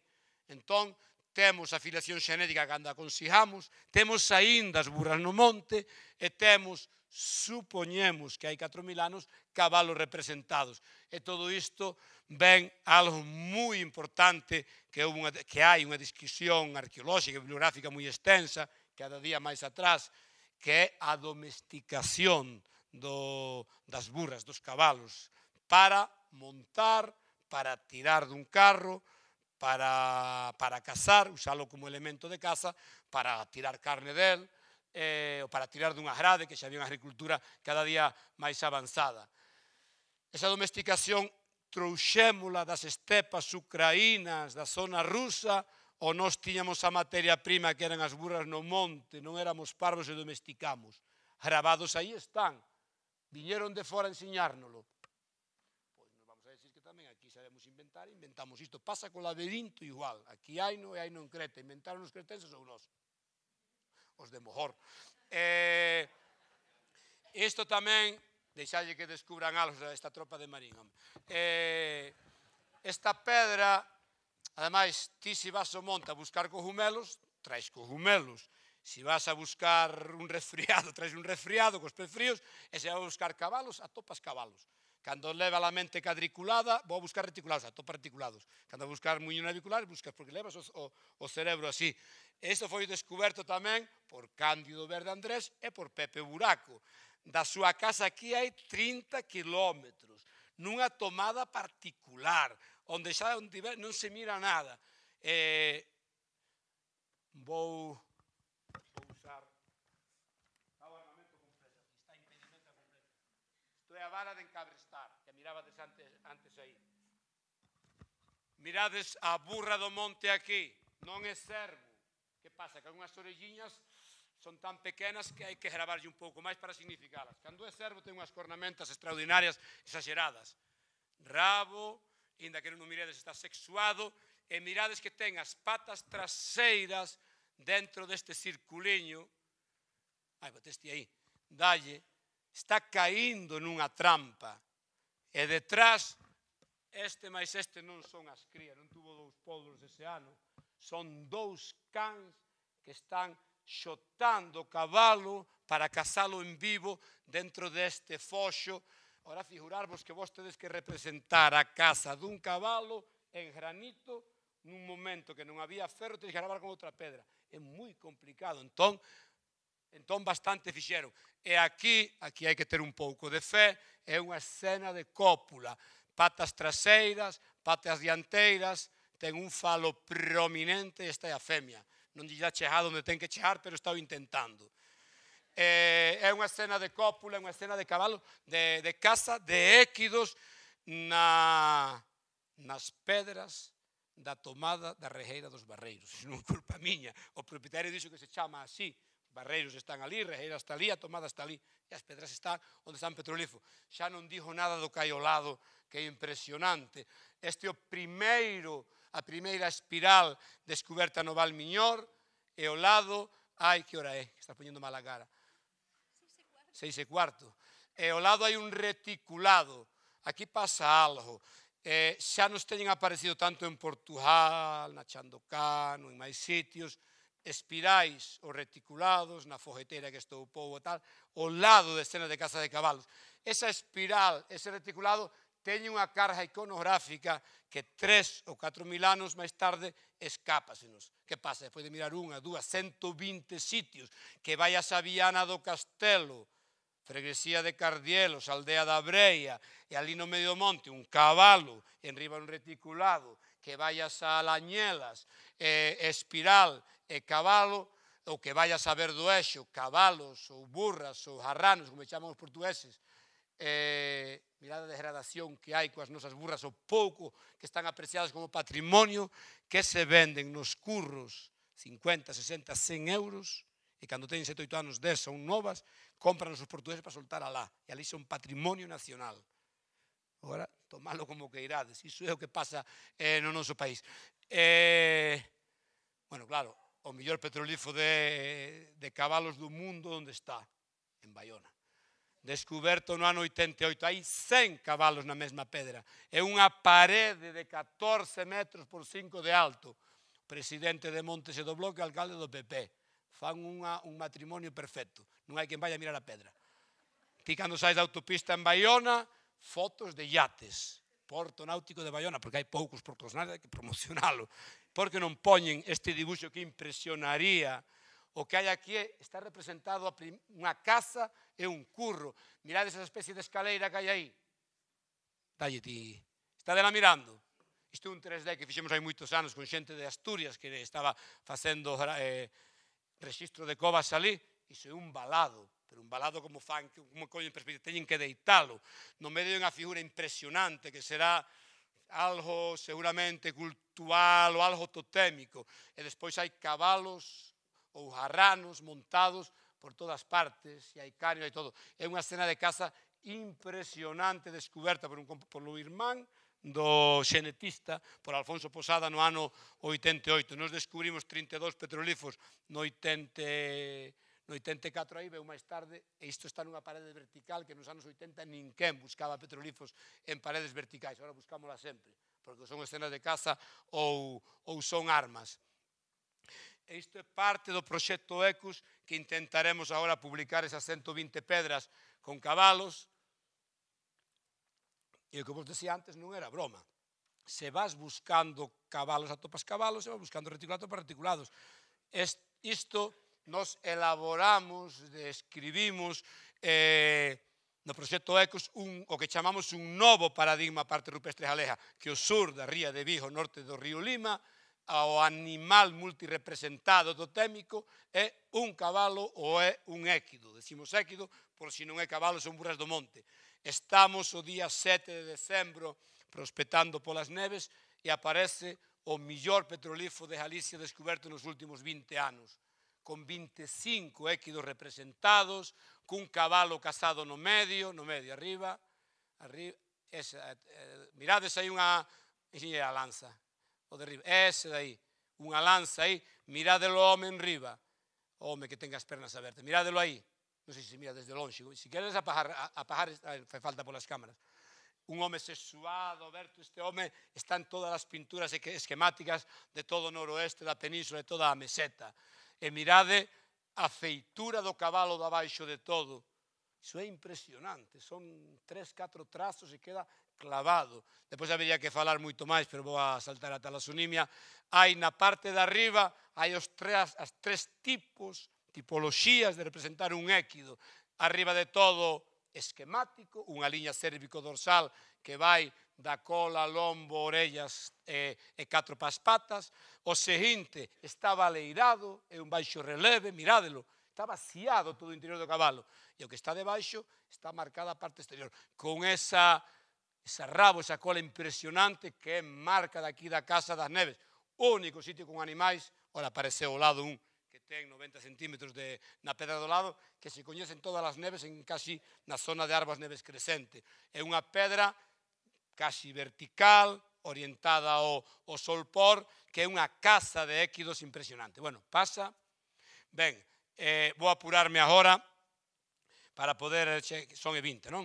Entón, temos a filiación xenética cando a consijamos, temos aínda as burras no monte e temos, supoñemos que hai 4.000 anos, cabalos representados. E todo isto ven algo moi importante que, unha, que hai unha discusión arqueolóxica e bibliográfica moi extensa, cada día máis atrás, que é a domesticación do, das burras, dos cabalos, para montar, para tirar dun carro, para, para cazar, usalo como elemento de caza, para tirar carne del, eh, ou para tirar dunha grade, que xa había unha agricultura cada día máis avanzada. Esa domesticación trouxémola das estepas ucraínas, da zona rusa, ou nós tiñamos a materia prima que eran as burras no monte, non éramos parvos e domesticamos. Grabados aí están, viñeron de fora a enseñárnoslo inventar, inventamos isto. Pasa co labirinto igual. Aquí hai no e hai non creta. Inventaron os cretenses ou nós? Os de Mojor. Eh, isto tamén, deixalle que descubran algo esta tropa de marín. Home. Eh, esta pedra, ademais, ti se vas ao monte a buscar cogumelos, traes cogumelos. Se vas a buscar un resfriado, traes un resfriado cos pés fríos, e se vas a buscar cabalos, atopas cabalos. Cando leva a mente cadriculada, vou a buscar reticulados, topa reticulados. Cando vou buscar muño navicular, buscas porque levas o, o, o cerebro así. Isto foi descoberto tamén por Cándido Verde Andrés e por Pepe Buraco. Da súa casa aquí hai 30 kilómetros, nunha tomada particular, onde xa non se mira nada. Eh, vou a vara de encabre mirabades antes, antes aí. Mirades a burra do monte aquí, non é cervo. Que pasa? Que unhas orelliñas son tan pequenas que hai que gravarlle un pouco máis para significalas. Cando é cervo ten unhas cornamentas extraordinarias, exageradas. Rabo, inda que non o miredes está sexuado, e mirades que ten as patas traseiras dentro deste circuliño. Ai, bateste aí. Dalle, está caindo nunha trampa. E detrás, este máis este non son as crías, non tuvo dous polos ese ano, son dous cans que están xotando o cabalo para cazalo en vivo dentro deste foxo. Ora figurarvos que vos tedes que representar a casa dun cabalo en granito nun momento que non había ferro, tedes que gravar con outra pedra. É moi complicado. Entón, Entón bastante fixeron. E aquí, aquí hai que ter un pouco de fé, é unha escena de cópula, patas traseiras, patas dianteiras, ten un falo prominente, esta é a femia. Non lle a chejar onde ten que chejar, pero está intentando. Eh, é unha escena de cópula, é unha escena de cabalo, de, de casa, de équidos na, nas pedras da tomada da rejeira dos barreiros. Non culpa miña, o propietario dixo que se chama así, Barreiros están ali, Rejeira está ali, a tomada está ali, e as pedras están onde está Petrolifo. Xa non dijo nada do que hai ao lado, que é impresionante. Este é o primeiro, a primeira espiral descoberta no Val Miñor, e ao lado, ai, que hora é? Está poñendo mala cara. Seis e cuarto. E ao lado hai un reticulado. Aquí pasa algo. E xa nos teñen aparecido tanto en Portugal, na Chandocano, en máis sitios, espirais ou reticulados na fogueteira que estou e tal, ao lado de escenas de caza de cabalos. Esa espiral, ese reticulado, teñe unha carga iconográfica que tres ou catro mil anos máis tarde escápasenos. Que pasa? Despois de mirar unha, dúas, vinte sitios, que vai a Sabiana do Castelo, Freguesía de Cardielos, aldea da Breia, e ali no medio monte un cabalo, enriba un reticulado, que vai a Salañelas, eh, Espiral, e cabalo, o que vai a saber do eixo, cabalos ou burras ou jarranos, como chaman os portugueses, eh, mirada de degradación que hai coas nosas burras o pouco que están apreciadas como patrimonio que se venden nos curros 50, 60, 100 euros e cando teñen 7, 8 anos 10 son novas compran os portugueses para soltar alá e alí son patrimonio nacional Ora, tomalo como que irades iso é o que pasa eh, no noso país eh, bueno, claro o mellor petrolifo de, de cabalos do mundo onde está, en Baiona. Descuberto no ano 88, hai 100 cabalos na mesma pedra. É unha parede de 14 metros por 5 de alto. Presidente de Montes e do Bloque, alcalde do PP. Fan unha, un matrimonio perfecto. Non hai quen vai a mirar a pedra. Ti cando sais da autopista en Baiona, fotos de yates. Porto Náutico de Baiona, porque hai poucos portos nada que promocionalo porque non poñen este dibujo que impresionaría O que hai aquí eh, está representado a unha casa e un curro. Mirades esa especie de escaleira que hai aí. Dalle ti. Está dela mirando. Isto é un 3D que fixemos hai moitos anos con xente de Asturias que estaba facendo eh, registro de covas ali. Iso é un balado, pero un balado como fan, como coñen perspectiva, teñen que deitalo. No medio é unha figura impresionante que será algo seguramente cultural ou algo totémico. E despois hai cabalos ou jarranos montados por todas partes, e hai caño e todo. É unha escena de casa impresionante descoberta por un por o irmán do xenetista por Alfonso Posada no ano 88. Nos descubrimos 32 petrolifos no 88 No 84 aí veu máis tarde, e isto está nunha parede vertical que nos anos 80 ninguén buscaba petrolifos en paredes verticais, ahora buscámola sempre, porque son escenas de caza ou, ou son armas. E isto é parte do proxecto ECUS que intentaremos agora publicar esas 120 pedras con cabalos. E o que vos decía antes non era broma. Se vas buscando cabalos, atopas cabalos, se vas buscando reticulados, atopas reticulados. Isto nos elaboramos, describimos eh, no proxecto Ecos un, o que chamamos un novo paradigma parte rupestre jaleja, que o sur da ría de Vigo, norte do río Lima, ao animal multirepresentado do témico é un cabalo ou é un équido. Decimos équido, por si non é cabalo, son burras do monte. Estamos o día 7 de decembro prospectando polas neves e aparece o millor petrolifo de Galicia descoberto nos últimos 20 anos con 25 équidos representados, cun cabalo casado no medio, no medio, arriba, arriba, esa, eh, eh, mirades aí unha, a lanza, o de arriba, ese aí, unha lanza aí, miradelo ao home en riba, o home que tenga as pernas abertas, miradelo aí, non sei se mira desde longe, se queres apagar, apagar eh, fai falta polas cámaras, un home sexuado, aberto este home están todas as pinturas esquemáticas de todo o noroeste da península, de toda a meseta, e mirade a feitura do cabalo de abaixo de todo. Iso é impresionante, son tres, catro trazos e queda clavado. Depois habería que falar moito máis, pero vou a saltar ata a talasunimia. Hai na parte de arriba, hai os tres, as tres tipos, tipoloxías de representar un équido. Arriba de todo esquemático, unha liña cérvico-dorsal que vai da cola, lombo, orellas e, eh, e catro pas patas. O seguinte estaba leirado e un baixo releve, mirádelo, está vaciado todo o interior do cabalo. E o que está debaixo está marcada a parte exterior. Con esa, esa rabo, esa cola impresionante que é marca daqui da Casa das Neves. O único sitio con animais, ora apareceu ao lado un que ten 90 centímetros de, na pedra do lado, que se coñecen todas as neves en casi na zona de árboles neves crescente. É unha pedra casi vertical, orientada ao, ao sol por, que é unha caza de équidos impresionante. Bueno, pasa. Ben, eh, vou apurarme agora para poder... Eh, son e 20, non?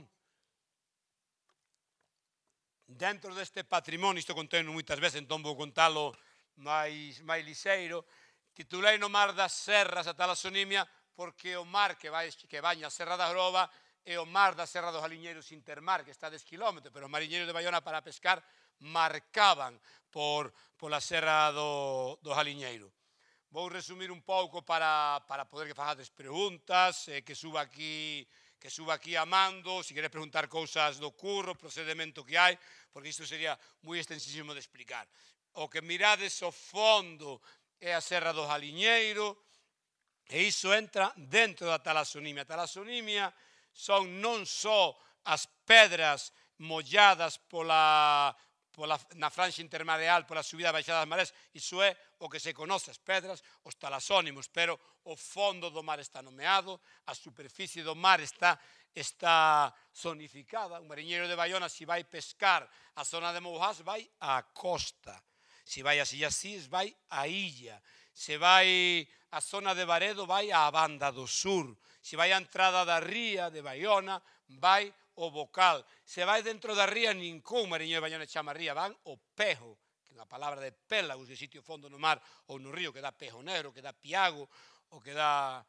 Dentro deste patrimonio, isto conteno moitas veces, entón vou contalo máis, máis liseiro, titulei no mar das serras a talasonimia porque o mar que, vai, que baña a Serra da Groba e o mar da Serra dos Aliñeiros Intermar, que está a 10 km, pero os mariñeiros de Bayona para pescar marcaban por, pola Serra do, dos Aliñeiros. Vou resumir un pouco para, para poder que fajades preguntas, eh, que suba aquí que suba aquí a mando, se queres preguntar cousas do curro, procedimento que hai, porque isto sería moi extensísimo de explicar. O que mirades o fondo é a Serra dos Aliñeiro, e iso entra dentro da talasonimia. A talasonimia son non só as pedras molladas pola, pola, na franxa intermareal pola subida baixada das marés, iso é o que se conoce, as pedras, os talasónimos, pero o fondo do mar está nomeado, a superficie do mar está está zonificada. Un mariñeiro de Baiona, se vai pescar a zona de Mouhas, vai á costa. Se vai a Sillasís, vai á illa. Se vai a zona de Varedo, vai á banda do sur. Se vai a entrada da ría de Baiona, vai o vocal. Se vai dentro da ría, ningún Mariño de Baiona chama ría, van o pejo, que é unha palabra de pélagos, de sitio fondo no mar ou no río, que dá pejo negro, que dá piago, o que dá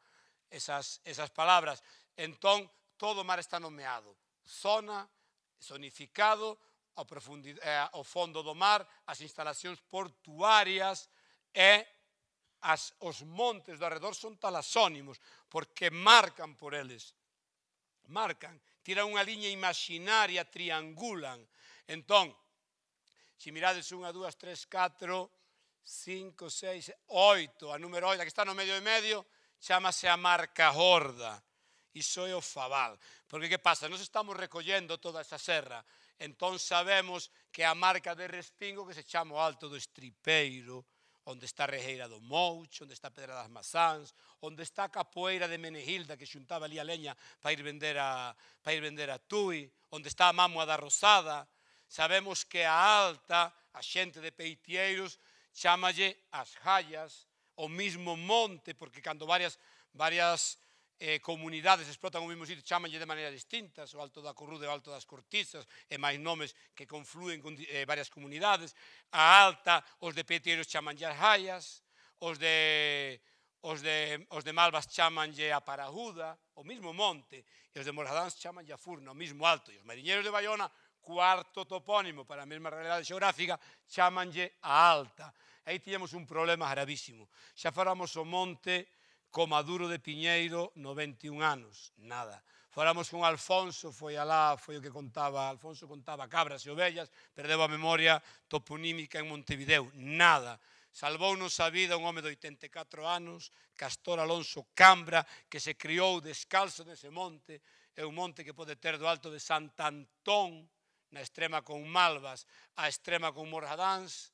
esas, esas palabras. Entón, todo o mar está nomeado. Zona, zonificado, ao, eh, ao fondo do mar, as instalacións portuarias e as, os montes do arredor son talasónimos, porque marcan por eles. Marcan, tiran unha liña imaginaria, triangulan. Entón, se mirades unha, dúas, tres, catro, cinco, seis, oito, a número oito, a que está no medio e medio, chamase a marca gorda. Iso é o fabal. Porque que pasa? Nos estamos recollendo toda esa serra. Entón sabemos que a marca de respingo que se chama o alto do estripeiro, onde está a Rejeira do Moucho, onde está a Pedra das Mazáns, onde está a Capoeira de Menegilda que xuntaba ali a leña para ir vender a, para ir vender a Tui, onde está a Mamua da Rosada. Sabemos que a alta, a xente de Peitieiros, chamalle as Jallas, o mismo monte, porque cando varias, varias eh, comunidades explotan o mesmo sitio, chamanlle de maneira distintas, o Alto da Corrude, o Alto das Cortizas, e máis nomes que confluen con eh, varias comunidades, a Alta, os de Peteiros chamanlle as Jaias, os de, os de, os de Malvas chamanlle a Parajuda, o mismo monte, e os de Moradans chamanlle a Furna, o mismo alto, e os mariñeiros de Bayona, cuarto topónimo para a mesma realidade xeográfica, chamanlle a Alta. Aí tiñamos un problema gravísimo. Xa faramos o monte coma Duro de Piñeiro, 91 anos, nada. Falamos con Alfonso, foi alá, foi o que contaba, Alfonso contaba cabras e ovellas, perdeu a memoria toponímica en Montevideo, nada. Salvounos a vida un home de 84 anos, Castor Alonso Cambra, que se criou descalzo nese monte, é un monte que pode ter do alto de Sant Antón, na extrema con Malvas, a extrema con Morradáns,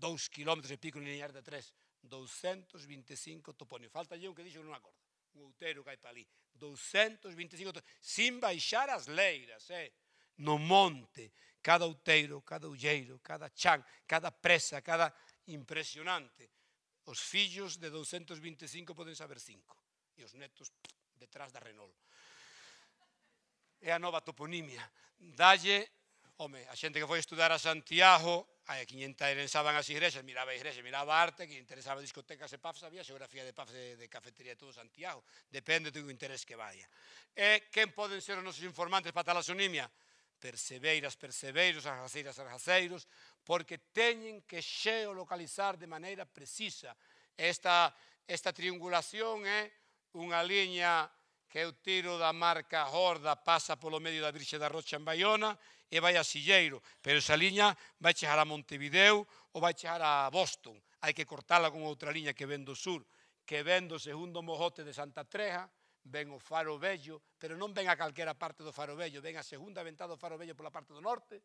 dous kilómetros e pico en linear de tres, 225 topónimos. Falta allí un que dixo que non acorda. Un outeiro que hai para ali. 225 topónimos. Sin baixar as leiras, eh? No monte, cada outeiro, cada ulleiro, cada chan, cada presa, cada impresionante. Os fillos de 225 poden saber cinco. E os netos detrás da Renault. É a nova toponimia. Dalle Home, a xente que foi estudar a Santiago, a que interesaban as igrexas, miraba igrexas, miraba arte, que interesaba discotecas e pafs, había xeografía de pafs de, de cafetería todo Santiago. Depende do interés que vaya. E quen poden ser os nosos informantes para tal asonimia? Perseveiras, perseveiros, arraceiras, arraceiros, porque teñen que xeo localizar de maneira precisa. Esta, esta triangulación é unha liña que o tiro da marca Jorda, pasa polo medio da Virxe da Rocha en Baiona e vai a Silleiro, pero esa liña vai chegar a Montevideo ou vai chegar a Boston. Hai que cortala con outra liña que ven do sur, que ven do segundo mojote de Santa Treja, ven o Faro Bello, pero non ven a calquera parte do Faro Bello, ven a segunda ventada do Faro Bello pola parte do norte,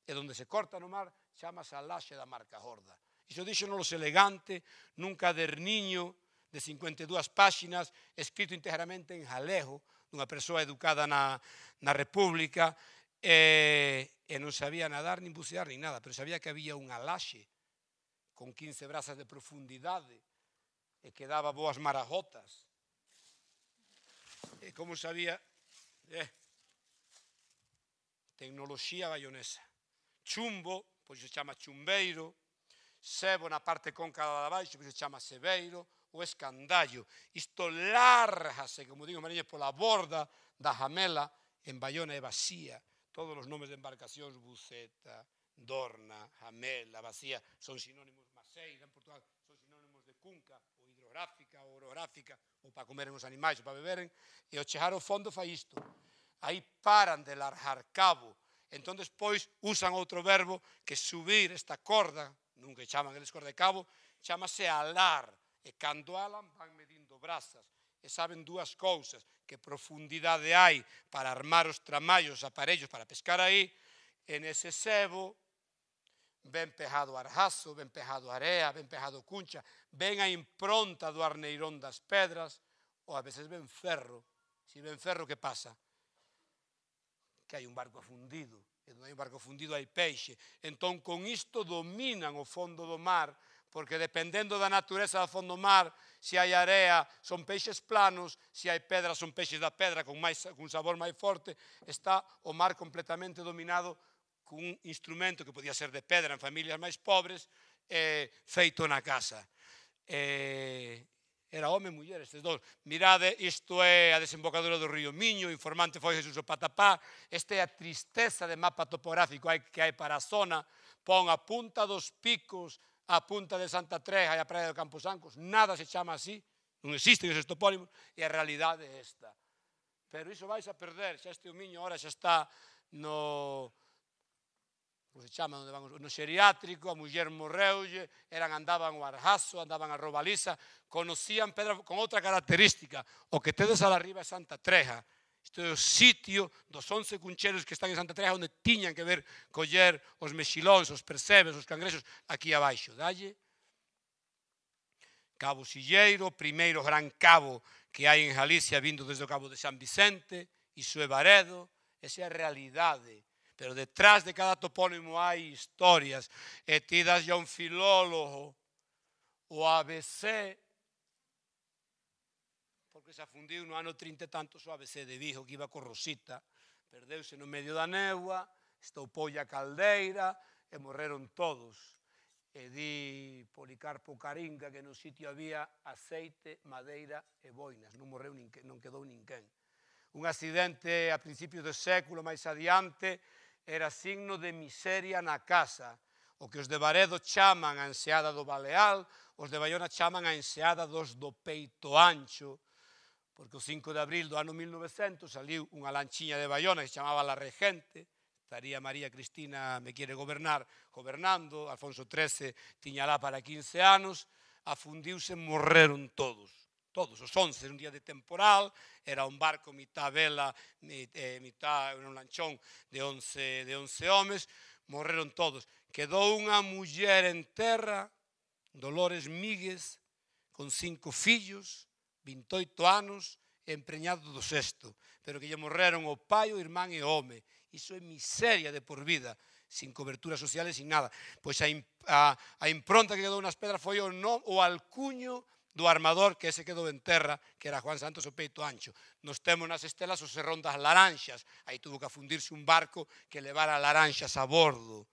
e onde se corta no mar, chama-se a laxe da marca Jorda. Iso dixo non os elegante, nun niño, de 52 páxinas, escrito integramente en jalejo, dunha persoa educada na, na República, e, eh, e non sabía nadar, nin bucear, nin nada, pero sabía que había unha laxe con 15 brazas de profundidade e que daba boas marajotas. E como sabía... Eh, tecnoloxía bayonesa. Chumbo, pois se chama chumbeiro, sebo na parte cóncava de abaixo, pois se chama sebeiro, o escandallo. Isto lárjase, como digo Mariñas, pola borda da Jamela en Bayona e Vacía. Todos os nomes de embarcacións, Buceta, Dorna, Jamela, Vacía, son sinónimos, Maceira en Portugal, son sinónimos de cunca, ou hidrográfica, ou orográfica, ou para comeren os animais, ou para beberen, e o chejar o fondo fa isto. Aí paran de larjar cabo, entón despois usan outro verbo que subir esta corda, nunca chaman eles corda de cabo, chamase alar, E cando alan van medindo brazas e saben dúas cousas, que profundidade hai para armar os tramallos, os aparellos para pescar aí, e nese sebo ben pejado arjazo, ben pejado area, ben pejado cuncha, ben a impronta do arneirón das pedras, ou a veces ben ferro. Si ben ferro, que pasa? Que hai un barco fundido, e non hai un barco fundido hai peixe. Entón, con isto dominan o fondo do mar, porque dependendo da natureza do fondo mar, se hai area son peixes planos, se hai pedra son peixes da pedra con máis cun sabor máis forte, está o mar completamente dominado cun instrumento que podía ser de pedra en familias máis pobres, eh, feito na casa. Eh, era home e muller, estes dous. Mirade, isto é a desembocadura do río Miño, o informante foi Jesús o Patapá, esta é a tristeza de mapa topográfico que hai para a zona, pon a punta dos picos a punta de Santa Treja e a praia de Camposancos, nada se chama así, non existen esos topónimos, e a realidade é esta. Pero iso vais a perder, xa este o miño ahora xa está no como se chama, onde van, no xeriátrico, a muller morreulle, eran andaban o arjazo, andaban a robaliza, conocían pedra con outra característica, o que tedes al arriba é Santa Treja, Este é o sitio dos 11 cuncheros que están en Santa Teresa onde tiñan que ver coller os mexilóns, os percebes, os cangrexos aquí abaixo. Dalle Cabo Silleiro, primeiro gran cabo que hai en Galicia vindo desde o Cabo de San Vicente, iso é Baredo, esa é a realidade. Pero detrás de cada topónimo hai historias. E ti das un filólogo o ABC se afundiu no ano 30 tanto o de dixo que iba co Rosita, perdeuse no medio da neua, estou a caldeira e morreron todos. E di Policarpo Caringa que no sitio había aceite, madeira e boinas, non morreu nin, non quedou ninguén. Un accidente a principios do século máis adiante era signo de miseria na casa, o que os de Varedo chaman a enseada do Baleal, os de Bayona chaman a enseada dos do peito ancho, porque o 5 de abril do ano 1900 saliu unha lanchiña de Bayona que se chamaba La Regente, estaría María Cristina me quere gobernar gobernando, Alfonso XIII tiña lá para 15 anos, afundiuse, morreron todos todos os 11, un día de temporal, era un barco mitad vela, eh, mitá un lanchón de 11 de 11 homes, morreron todos. Quedou unha muller en terra, Dolores Míguez, con cinco fillos, 28 anos empreñado do sexto, pero que lle morreron o pai, o irmán e o home. Iso é miseria de por vida, sin cobertura social e sin nada. Pois a, a, a impronta que quedou nas pedras foi o, no, o alcuño do armador que ese quedou en terra, que era Juan Santos o peito ancho. Nos temos nas estelas o serrón das laranxas, aí tuvo que afundirse un barco que levara laranxas a bordo.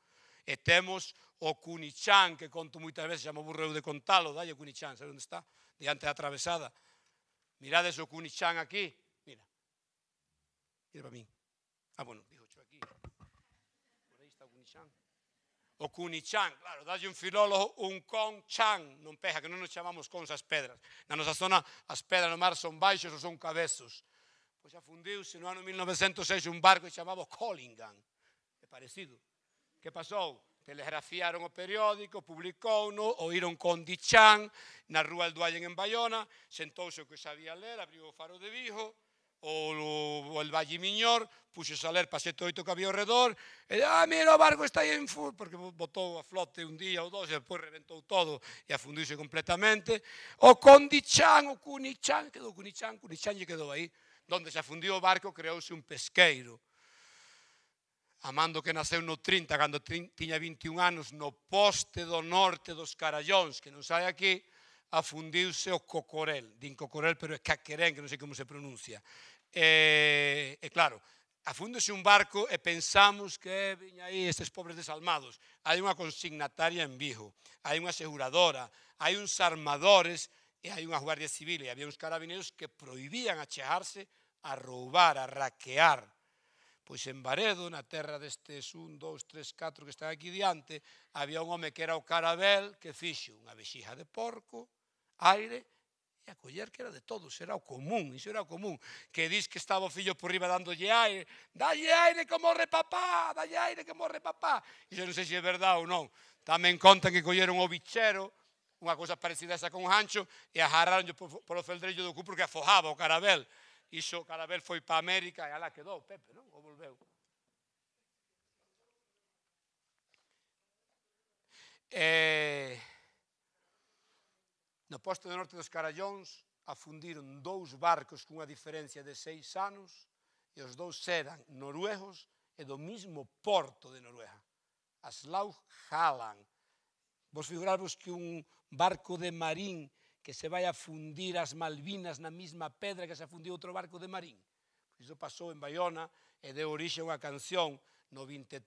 E temos o Cunichán, que conto moitas veces, xa me aburreu de contalo, dai o Cunichán, sabe onde está? Diante da atravesada. Mirades o Kunichan aquí. Mira. Mira para mí. Ah, bueno, dijo yo aquí. Por ahí está Kunichan. O Kunichan, claro, dalle un filólogo un con chan, non peja, que non nos chamamos con as pedras. Na nosa zona as pedras no mar son baixos ou son cabezos. Pois afundiuse no ano 1906 un barco que chamaba Collingan. É parecido. Que pasou? Telegrafiaron o periódico, publicouno, oíron con Dichán, na Rúa Alduallen en Bayona, sentouse o que sabía ler, abriu o faro de Vigo, o, o el Valle Miñor, puxe a ler paseto oito que había ao redor, e ah, mira, o barco está aí en full, porque botou a flote un día ou dos, e depois reventou todo e afundiuse completamente. O Condichán, o Cunichán, quedou Cunichán, Cunichán lle quedou aí, donde se afundiu o barco creouse un pesqueiro Amando que naceu no 30, cando tiña 21 anos, no poste do norte dos Carallóns, que non sai aquí, afundiuse o Cocorel. Din Cocorel, pero é Caquerén, que non sei como se pronuncia. E, e claro, afúndese un barco e pensamos que eh, viña aí estes pobres desalmados. Hai unha consignataria en Vigo, hai unha aseguradora, hai uns armadores e hai unha guardia civil e había uns carabineros que prohibían chejarse a roubar, a raquear Pois en Baredo, na terra destes un, dous, tres, catro que están aquí diante, había un home que era o Carabel que fixo unha vexija de porco, aire e a coller que era de todos, era o común, iso era o común, que dis que estaba o fillo por riba dándolle aire, dalle aire que morre papá, dalle aire que morre papá, e eu non sei se é verdade ou non, tamén contan que colleron o bichero, unha cousa parecida esa con o hancho, e ajarraron por, polo feldrello do cu porque afojaba o carabel, iso cada vez foi para América e alá quedou Pepe, non? O volveu. E, eh, no posto do norte dos Carallóns afundiron dous barcos cunha diferencia de seis anos e os dous eran noruegos e do mismo porto de Noruega. Aslaug Haaland. Vos figurarvos que un barco de marín que se vai a fundir as Malvinas na mesma pedra que se afundiu outro barco de Marín. Pois iso pasou en Bayona e deu orixe a unha canción no 23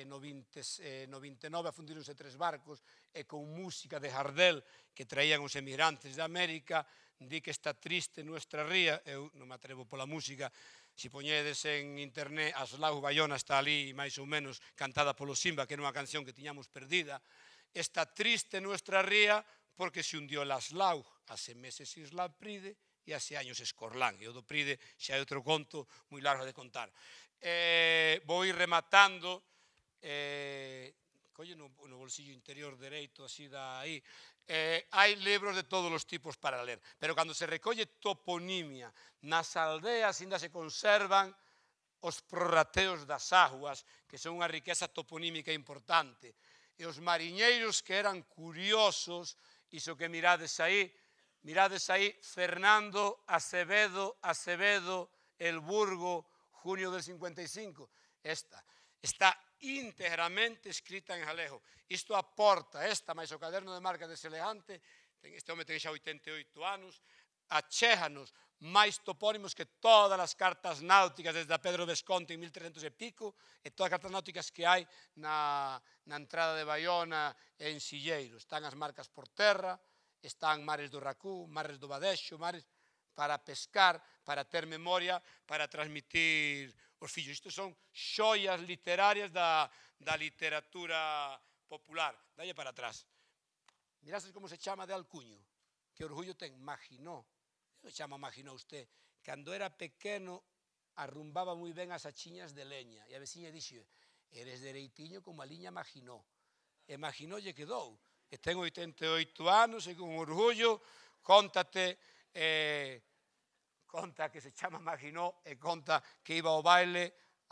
e no, 20, eh, no 29 afundironse tres barcos e con música de Jardel que traían os emigrantes de América di que está triste nuestra ría eu non me atrevo pola música se poñedes en internet as lau Bayona está ali máis ou menos cantada polo Simba que era unha canción que tiñamos perdida está triste nuestra ría porque se hundió las lau hace meses Isla Pride e hace años Escorlán. E o do Pride xa é outro conto moi largo de contar. Eh, vou rematando, eh, colle no, no bolsillo interior dereito, así da aí, eh, hai libros de todos os tipos para ler, pero cando se recolle toponimia nas aldeas ainda se conservan os prorrateos das aguas, que son unha riqueza toponímica importante, e os mariñeiros que eran curiosos iso que mirades aí, mirades aí Fernando Acevedo, Acevedo, El Burgo, junio del 55. Esta está íntegramente escrita en jalejo. Isto aporta, esta, máis o caderno de marca de Selejante, este home ten xa 88 anos, achéjanos máis topónimos que todas as cartas náuticas desde a Pedro Vesconte en 1300 e pico e todas as cartas náuticas que hai na, na entrada de Baiona en Silleiro. Están as marcas por terra, están mares do Racú, mares do Badexo, mares para pescar, para ter memoria, para transmitir os fillos. Isto son xoias literarias da, da literatura popular. Dalle para atrás. Mirases como se chama de Alcuño, que orgullo ten, imaginó, Eu xa me imagino usted, cando era pequeno arrumbaba moi ben as achiñas de leña e a veciña dixe, eres dereitiño como a liña imaginou. E imaginou lle quedou. E ten 88 anos e con orgullo contate eh, conta que se chama Maginó e conta que iba ao baile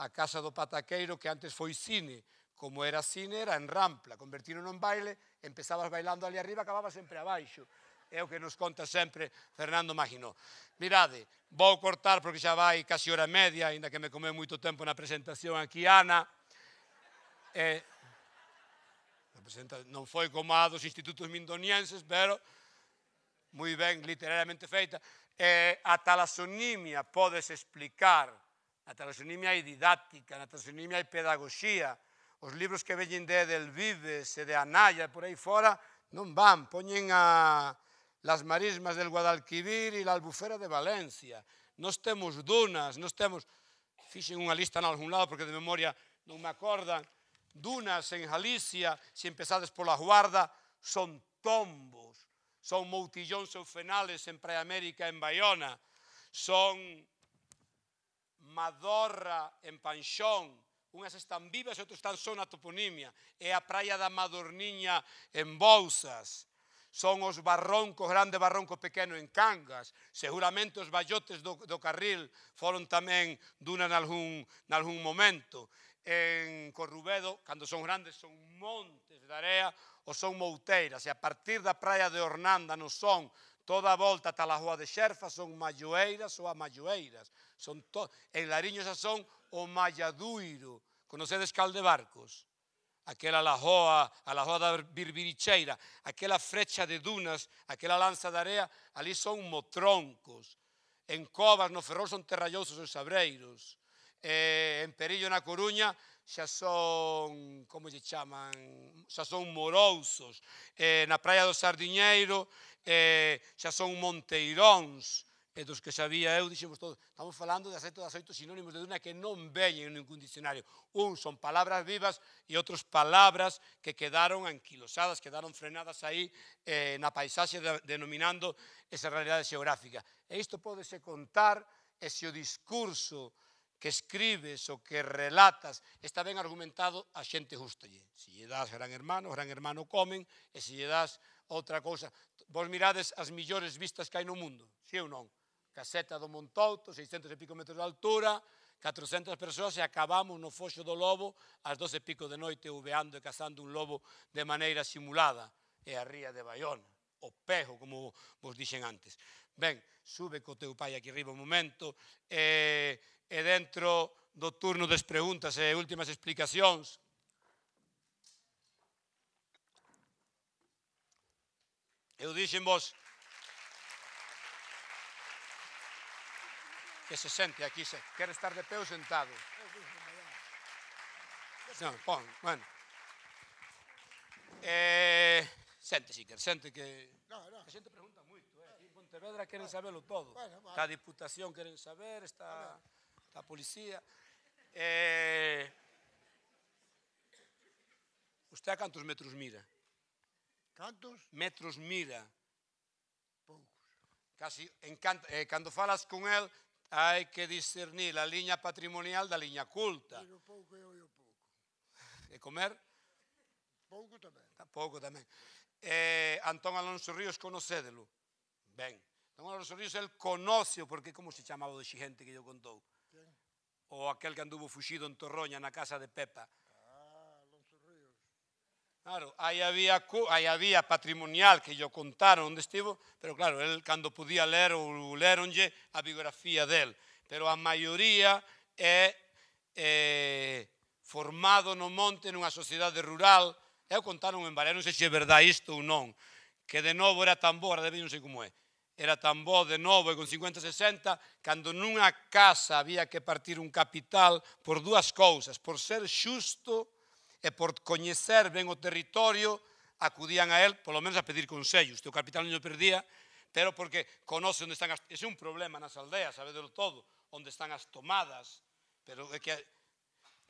a casa do pataqueiro que antes foi cine. Como era cine, era en rampla. Convertiron en baile, empezabas bailando ali arriba, acababas sempre abaixo é o que nos conta sempre Fernando Magino. Mirade, vou cortar porque xa vai casi hora media, aínda que me comeu moito tempo na presentación aquí Ana. E, non foi como a dos institutos mindonienses, pero moi ben literalmente feita. Eh, a talasonimia podes explicar, a talasonimia hai didáctica, a talasonimia hai pedagogía, os libros que veñen de Edelvives e de Anaya por aí fora non van, poñen a las marismas del Guadalquivir e la albufera de Valencia. Nos temos dunas, nos temos... Fixen unha lista en algún lado porque de memoria non me acordan. Dunas en Galicia, se empezades pola guarda, son tombos. Son moutillóns ou fenales en Praia América, en Baiona. Son Madorra en Panxón, unhas están vivas e outras están só na toponimia, e a praia da Madorniña en Bousas son os barroncos, grande barronco pequeno en Cangas, seguramente os bayotes do, do Carril foron tamén duna nalgún, nalgún momento. En Corrubedo, cando son grandes, son montes de area ou son mouteiras, e a partir da praia de Hornanda non son toda a volta ata a Lajoa de Xerfa son malloeiras ou malloeiras. Son to... En Lariño xa son o malladuiro. Conocedes caldebarcos? aquela lajoa, a lajoa da birbiricheira, aquela frecha de dunas, aquela lanza de area, ali son motroncos. En Covas, no Ferrol, son terrallosos os sabreiros. E, en Perillo, na Coruña, xa son, como lle chaman, xa son morousos. E, na Praia do Sardiñeiro, eh, xa son monteiróns e dos que sabía eu, dixemos todos, estamos falando de aceito das oito sinónimos de Duna que non veñen en ningún dicionario. Un son palabras vivas e outros palabras que quedaron anquilosadas, quedaron frenadas aí eh, na paisaxe de, denominando esa realidade xeográfica. E isto podese contar e se o discurso que escribes o que relatas está ben argumentado, a xente gustalle. Se lle das gran hermano, gran hermano comen, e se lle das outra cousa. Vos mirades as millores vistas que hai no mundo, si ou non? caseta do Montouto, 600 e pico metros de altura, 400 persoas e acabamos no foxo do lobo ás 12 e pico de noite uveando e cazando un lobo de maneira simulada e a ría de Baiona, o pejo, como vos dixen antes. Ben, sube co teu pai aquí arriba un momento e, e dentro do turno das preguntas e últimas explicacións eu dixen vos que se sente aquí, se quere estar de pé ou sentado. Non, pon, bueno. Eh, sente, si quer, sente que... No, no. A xente pregunta moito, eh. Aquí en Pontevedra queren sabelo todo. Bueno, bueno. Está a Diputación queren saber, está, está a Policía. Eh, usted a cantos metros mira? Cantos? Metros mira. Poucos. Casi, en, canto, eh, cando falas con el, Hai que discernir a liña patrimonial da liña culta. Io poco e o pouco. E comer? Pouco tamén. Ah, pouco tamén. Eh, Antón Alonso Ríos, conocédelo. Ben. Antón Alonso Ríos, el conoce, porque como se chamaba o de xigente que yo contou? Quen? O aquel que anduvo fuxido en Torroña na casa de Pepa. Claro, aí había, aí había patrimonial que lle contaron onde estivo, pero claro, el cando podía ler ou leronlle a biografía del, pero a maioría é, é formado no monte nunha sociedade rural, Eu o contaron en Varela, non sei se é verdade isto ou non, que de novo era tan boa, de non sei como é, era tan boa de novo e con 50-60, cando nunha casa había que partir un capital por dúas cousas, por ser xusto e e por coñecer ben o territorio acudían a él, polo menos a pedir consellos. O capitán non perdía, pero porque conoce onde están as... Ese é un problema nas aldeas, sabe sabedelo todo, onde están as tomadas. Pero é que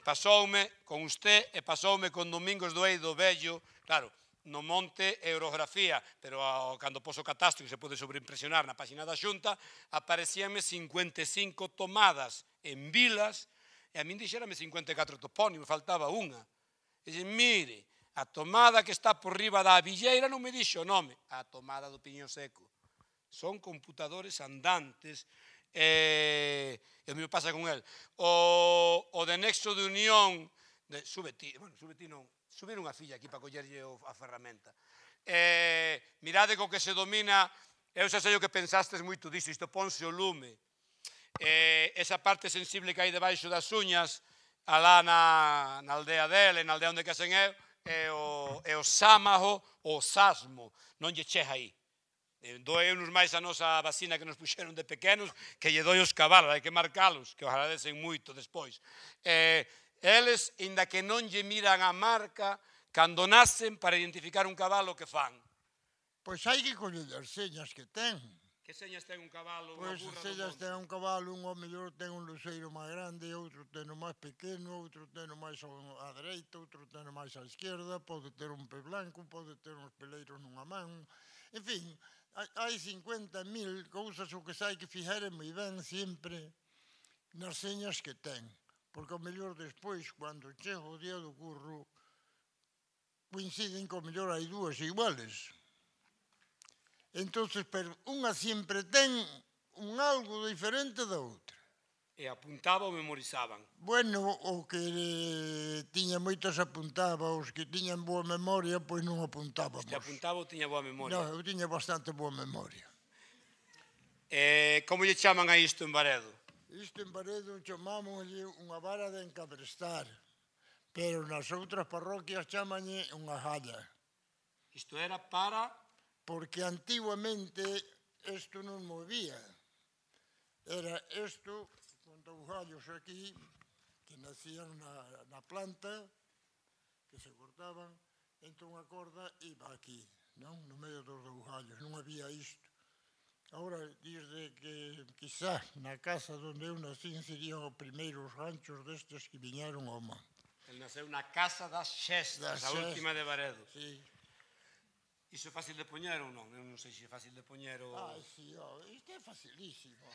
pasoume con usted e pasoume con Domingos do Eido Bello, claro, no monte e orografía, pero ao, cando poso catastro que se pode sobreimpresionar na página da xunta, aparecíame 55 tomadas en vilas, e a min dixérame 54 topónimos, faltaba unha dice, mire, a tomada que está por riba da Villeira non me dixo o nome, a tomada do Piño Seco. Son computadores andantes eh, e, eh, o mesmo pasa con el. O, o de Nexo de Unión, de, sube ti, bueno, sube ti non, sube unha filla aquí para collerlle a ferramenta. Eh, mirade co que se domina, eu xa sei o que pensastes moito disto, isto ponse o lume. Eh, esa parte sensible que hai debaixo das uñas, alá na, na aldea dele, na aldea onde hacen eu, é o, é o sámajo o sasmo, non lle chega aí. Eh, doe unos máis a nosa vacina que nos puxeron de pequenos que lle doi os cabalos, hai que marcalos, que os agradecen moito despois. E, eh, eles, inda que non lle miran a marca, cando nacen para identificar un cabalo que fan. Pois hai que coñer as señas que ten. Que señas ten un cabalo, unha burra Pois ten un cabalo, un ao mellor ten un luceiro máis grande, outro ten o máis pequeno, outro ten o máis á dereita, outro ten o máis á esquerda, pode ter un pe blanco, pode ter uns peleiros nunha man. En fin, hai 50.000 cousas o que sai que fijaren moi ben sempre nas señas que ten. Porque o mellor despois, cando chego o día do curro, coinciden que o mellor hai dúas iguales. Entonces, pero unha sempre ten un algo diferente da outra. E apuntaba ou memorizaban? Bueno, o que tiña moitos apuntaba, os que tiñan boa memoria, pois non apuntábamos. Se apuntaba ou tiña boa memoria? Non, eu tiña bastante boa memoria. Eh, como lle chaman a isto en Baredo? Isto en Baredo chamámoslle unha vara de encabrestar, pero nas outras parroquias chamanlle unha jalla. Isto era para porque antiguamente isto non movía. Era isto, con dous gallos aquí, que nacían na, na planta, que se cortaban, entón unha corda iba aquí, non? no medio dos dous gallos, non había isto. Ahora, desde que quizá na casa donde eu nací serían os primeiros ranchos destes que viñeron ao mar. El naceu na casa das xestas, das a xestas. última de Varedo. Sí. Iso é fácil de poñer ou non? Eu non sei se é fácil de poñer ou... Ai, si, oh, isto é facilísimo. é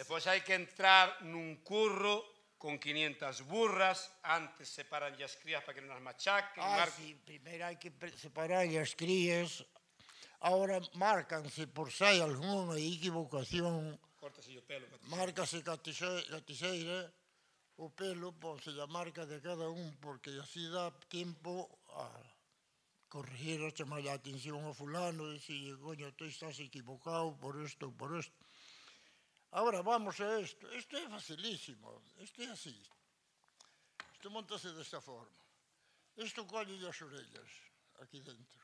Depois hai que entrar nun curro con 500 burras, antes separan as crías para que non as machaquen. Ah, mar... sí, primeiro hai que separar as crías, ahora márcanse por sai alguna equivocación. Cortase o pelo. Marcase Márcase catiseira, o pelo, ponse a marca de cada un, porque así dá tempo a corregir a chamar a atención a fulano e dicirle, coño, tú estás equivocado por isto, por isto. Ahora vamos a isto. Isto é facilísimo. Isto é así. Isto montase desta forma. Isto colle as orellas aquí dentro.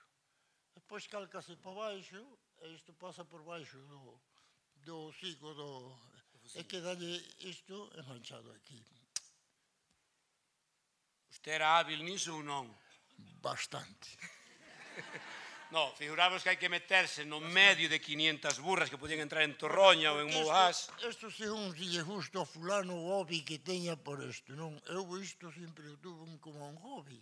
Despois calcase para baixo e isto pasa por baixo do, do cico do... E quedalle isto enganchado aquí. Usted era hábil niso ou non? Bastante. No, figuramos que hai que meterse no medio de 500 burras que podían entrar en Torroña ou en Moás. Isto se un se lle a fulano o hobby que teña por isto, non? Eu isto sempre o tuve como un hobby.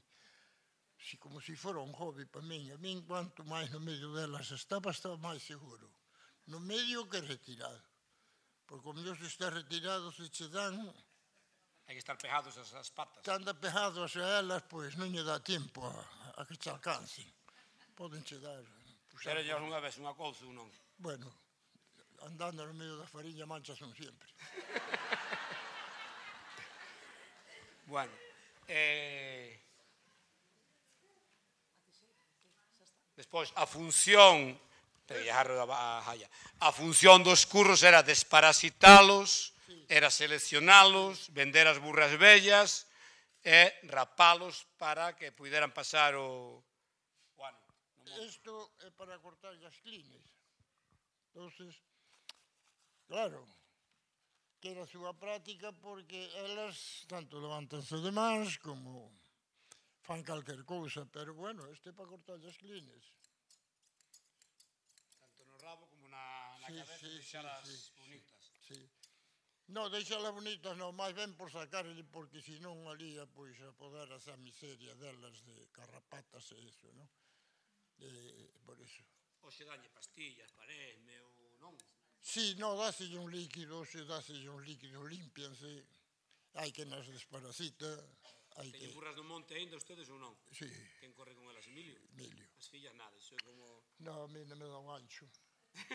Si, como se fora un hobby para min. A min, quanto máis no medio delas estaba, estaba máis seguro. No medio que retirado. Porque como Dios está retirado, se che dan... Hai que estar pegados as, as patas. Cando pegados a elas, pois non lle dá tempo a, a que te alcancen poden che dar... Eh, Puxar, Pero unha vez unha couza ou non? Bueno, andando no medio da fariña manchas son sempre. bueno, eh... Despois, a función a función dos curros era desparasitalos, era seleccionalos, vender as burras vellas e rapalos para que puderan pasar o, Isto é para cortar as clines. Entonces, claro, que era a súa práctica porque elas tanto levantanse de mans como fan calquer cousa, pero bueno, este é para cortar as clines. Tanto no rabo como na, na sí, cabeza sí, deixalas sí, sí, bonitas. Sí, sí. No, deixalas bonitas, non, máis ben por sacarle, porque senón ali pois, a poder a miseria delas de carrapatas e iso, non? eh, por eso. Oxe dalle pastillas, parece, ou non? Si, sí, no, dase un líquido, se dase un líquido, límpianse, hai que nas desparasita, hai que... Teñen burras no monte ainda ustedes ou non? Si. Sí. Quen corre con elas, Emilio? Emilio. As fillas nada, iso é como... No, a mí non me dá un ancho.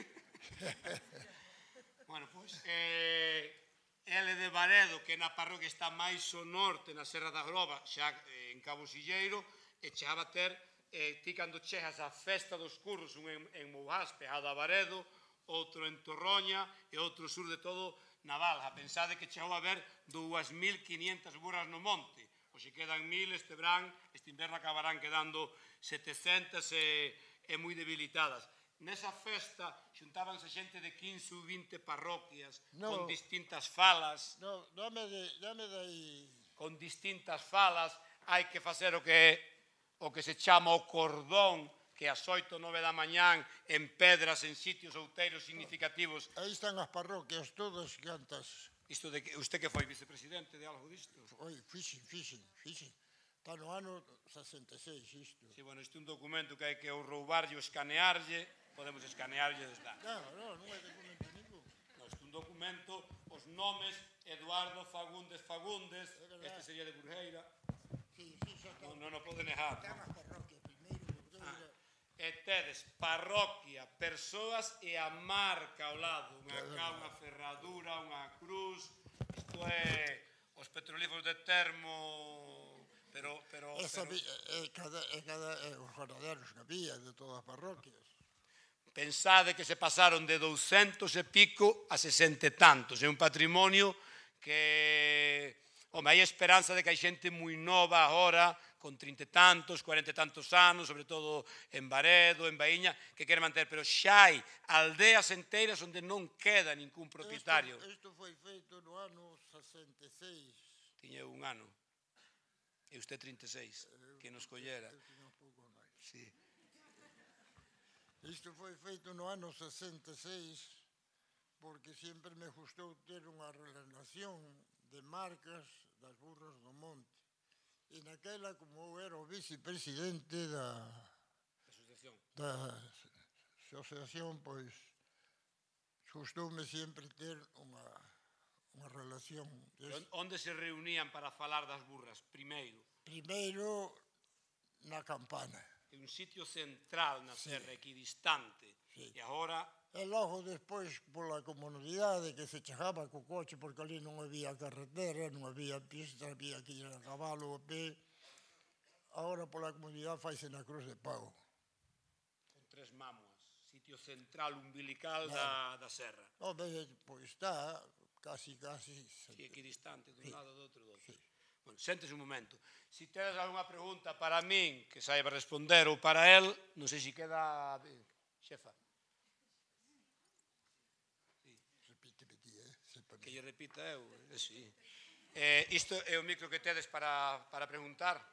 bueno, pois... Pues, eh, L de Varedo, que na parroquia está máis ao norte, na Serra da Groba, xa eh, en Cabo Silleiro, e xa va ter eh, ti cando chegas á festa dos curros, un en, en Mouhás, pegado a Varedo outro en Torroña e outro sur de todo Naval A Pensade que chegou a ver 2.500 burras no monte. se quedan 1.000 este verán, este inverno acabarán quedando 700 e, e moi debilitadas. Nesa festa xuntábanse xente de 15 ou 20 parroquias no, con distintas falas. No, dame, de, dame de Con distintas falas hai que facer o que o que se chama o cordón que a xoito nove da mañán en pedras en sitios outeiros significativos. Aí están as parroquias todas cantas. Isto de que usted que foi vicepresidente de algo disto? Foi, fixe, fixe, fixe. Está no ano 66 isto. Si, sí, bueno, isto é un documento que hai que ou roubarlle ou escanearlle, podemos escanearlle desde lá. Claro, non, non é documento ningún. No, isto é un documento, os nomes Eduardo Fagundes Fagundes, este sería de Burgeira non, non o pode negar. E ah. tedes parroquia, persoas e a marca ao lado. Unha ca, unha ferradura, unha cruz. Isto é os petrolíferos de termo... Pero, pero, Esa, Vi, É, eh, eh, cada, é, eh, cada, é os jornaderos que había de todas as parroquias. Pensade que se pasaron de 200 e pico a 60 e tantos. É un patrimonio que Home, hai esperanza de que hai xente moi nova agora, con trinta e tantos, cuarenta e tantos anos, sobre todo en Baredo, en Baíña, que quere manter, pero xa hai aldeas enteras onde non queda ningún propietario. Isto, foi feito no ano 66. Tiña un ano. E usted 36, eh, que nos collera. Sí. Isto foi feito no ano 66 porque sempre me gustou ter unha relación de marcas das burras do monte. E naquela, como era o vicepresidente da... Asociación. Da asociación, pois, costume sempre ter unha, unha relación. Des... Onde se reunían para falar das burras, primeiro? Primeiro, na campana. É un sitio central na sí. serra, equidistante. Sí. E agora e logo despois pola comunidade que se chegaba co coche porque ali non había carretera, non había pista, había que ir a cabalo a pé. Ahora pola comunidade faise na cruz de pago. Con tres mamos, sitio central umbilical da, da serra. No, pois pues, está casi, casi... Sí, distante, dun sí. lado do outro do outro. Sí. Bueno, sentes un momento. Si tedes alguna pregunta para min que saiba responder ou para el, non sei se queda... Eh, xefa. que lle repita eu. Eh, sí. Eh, isto é o micro que tedes para, para preguntar.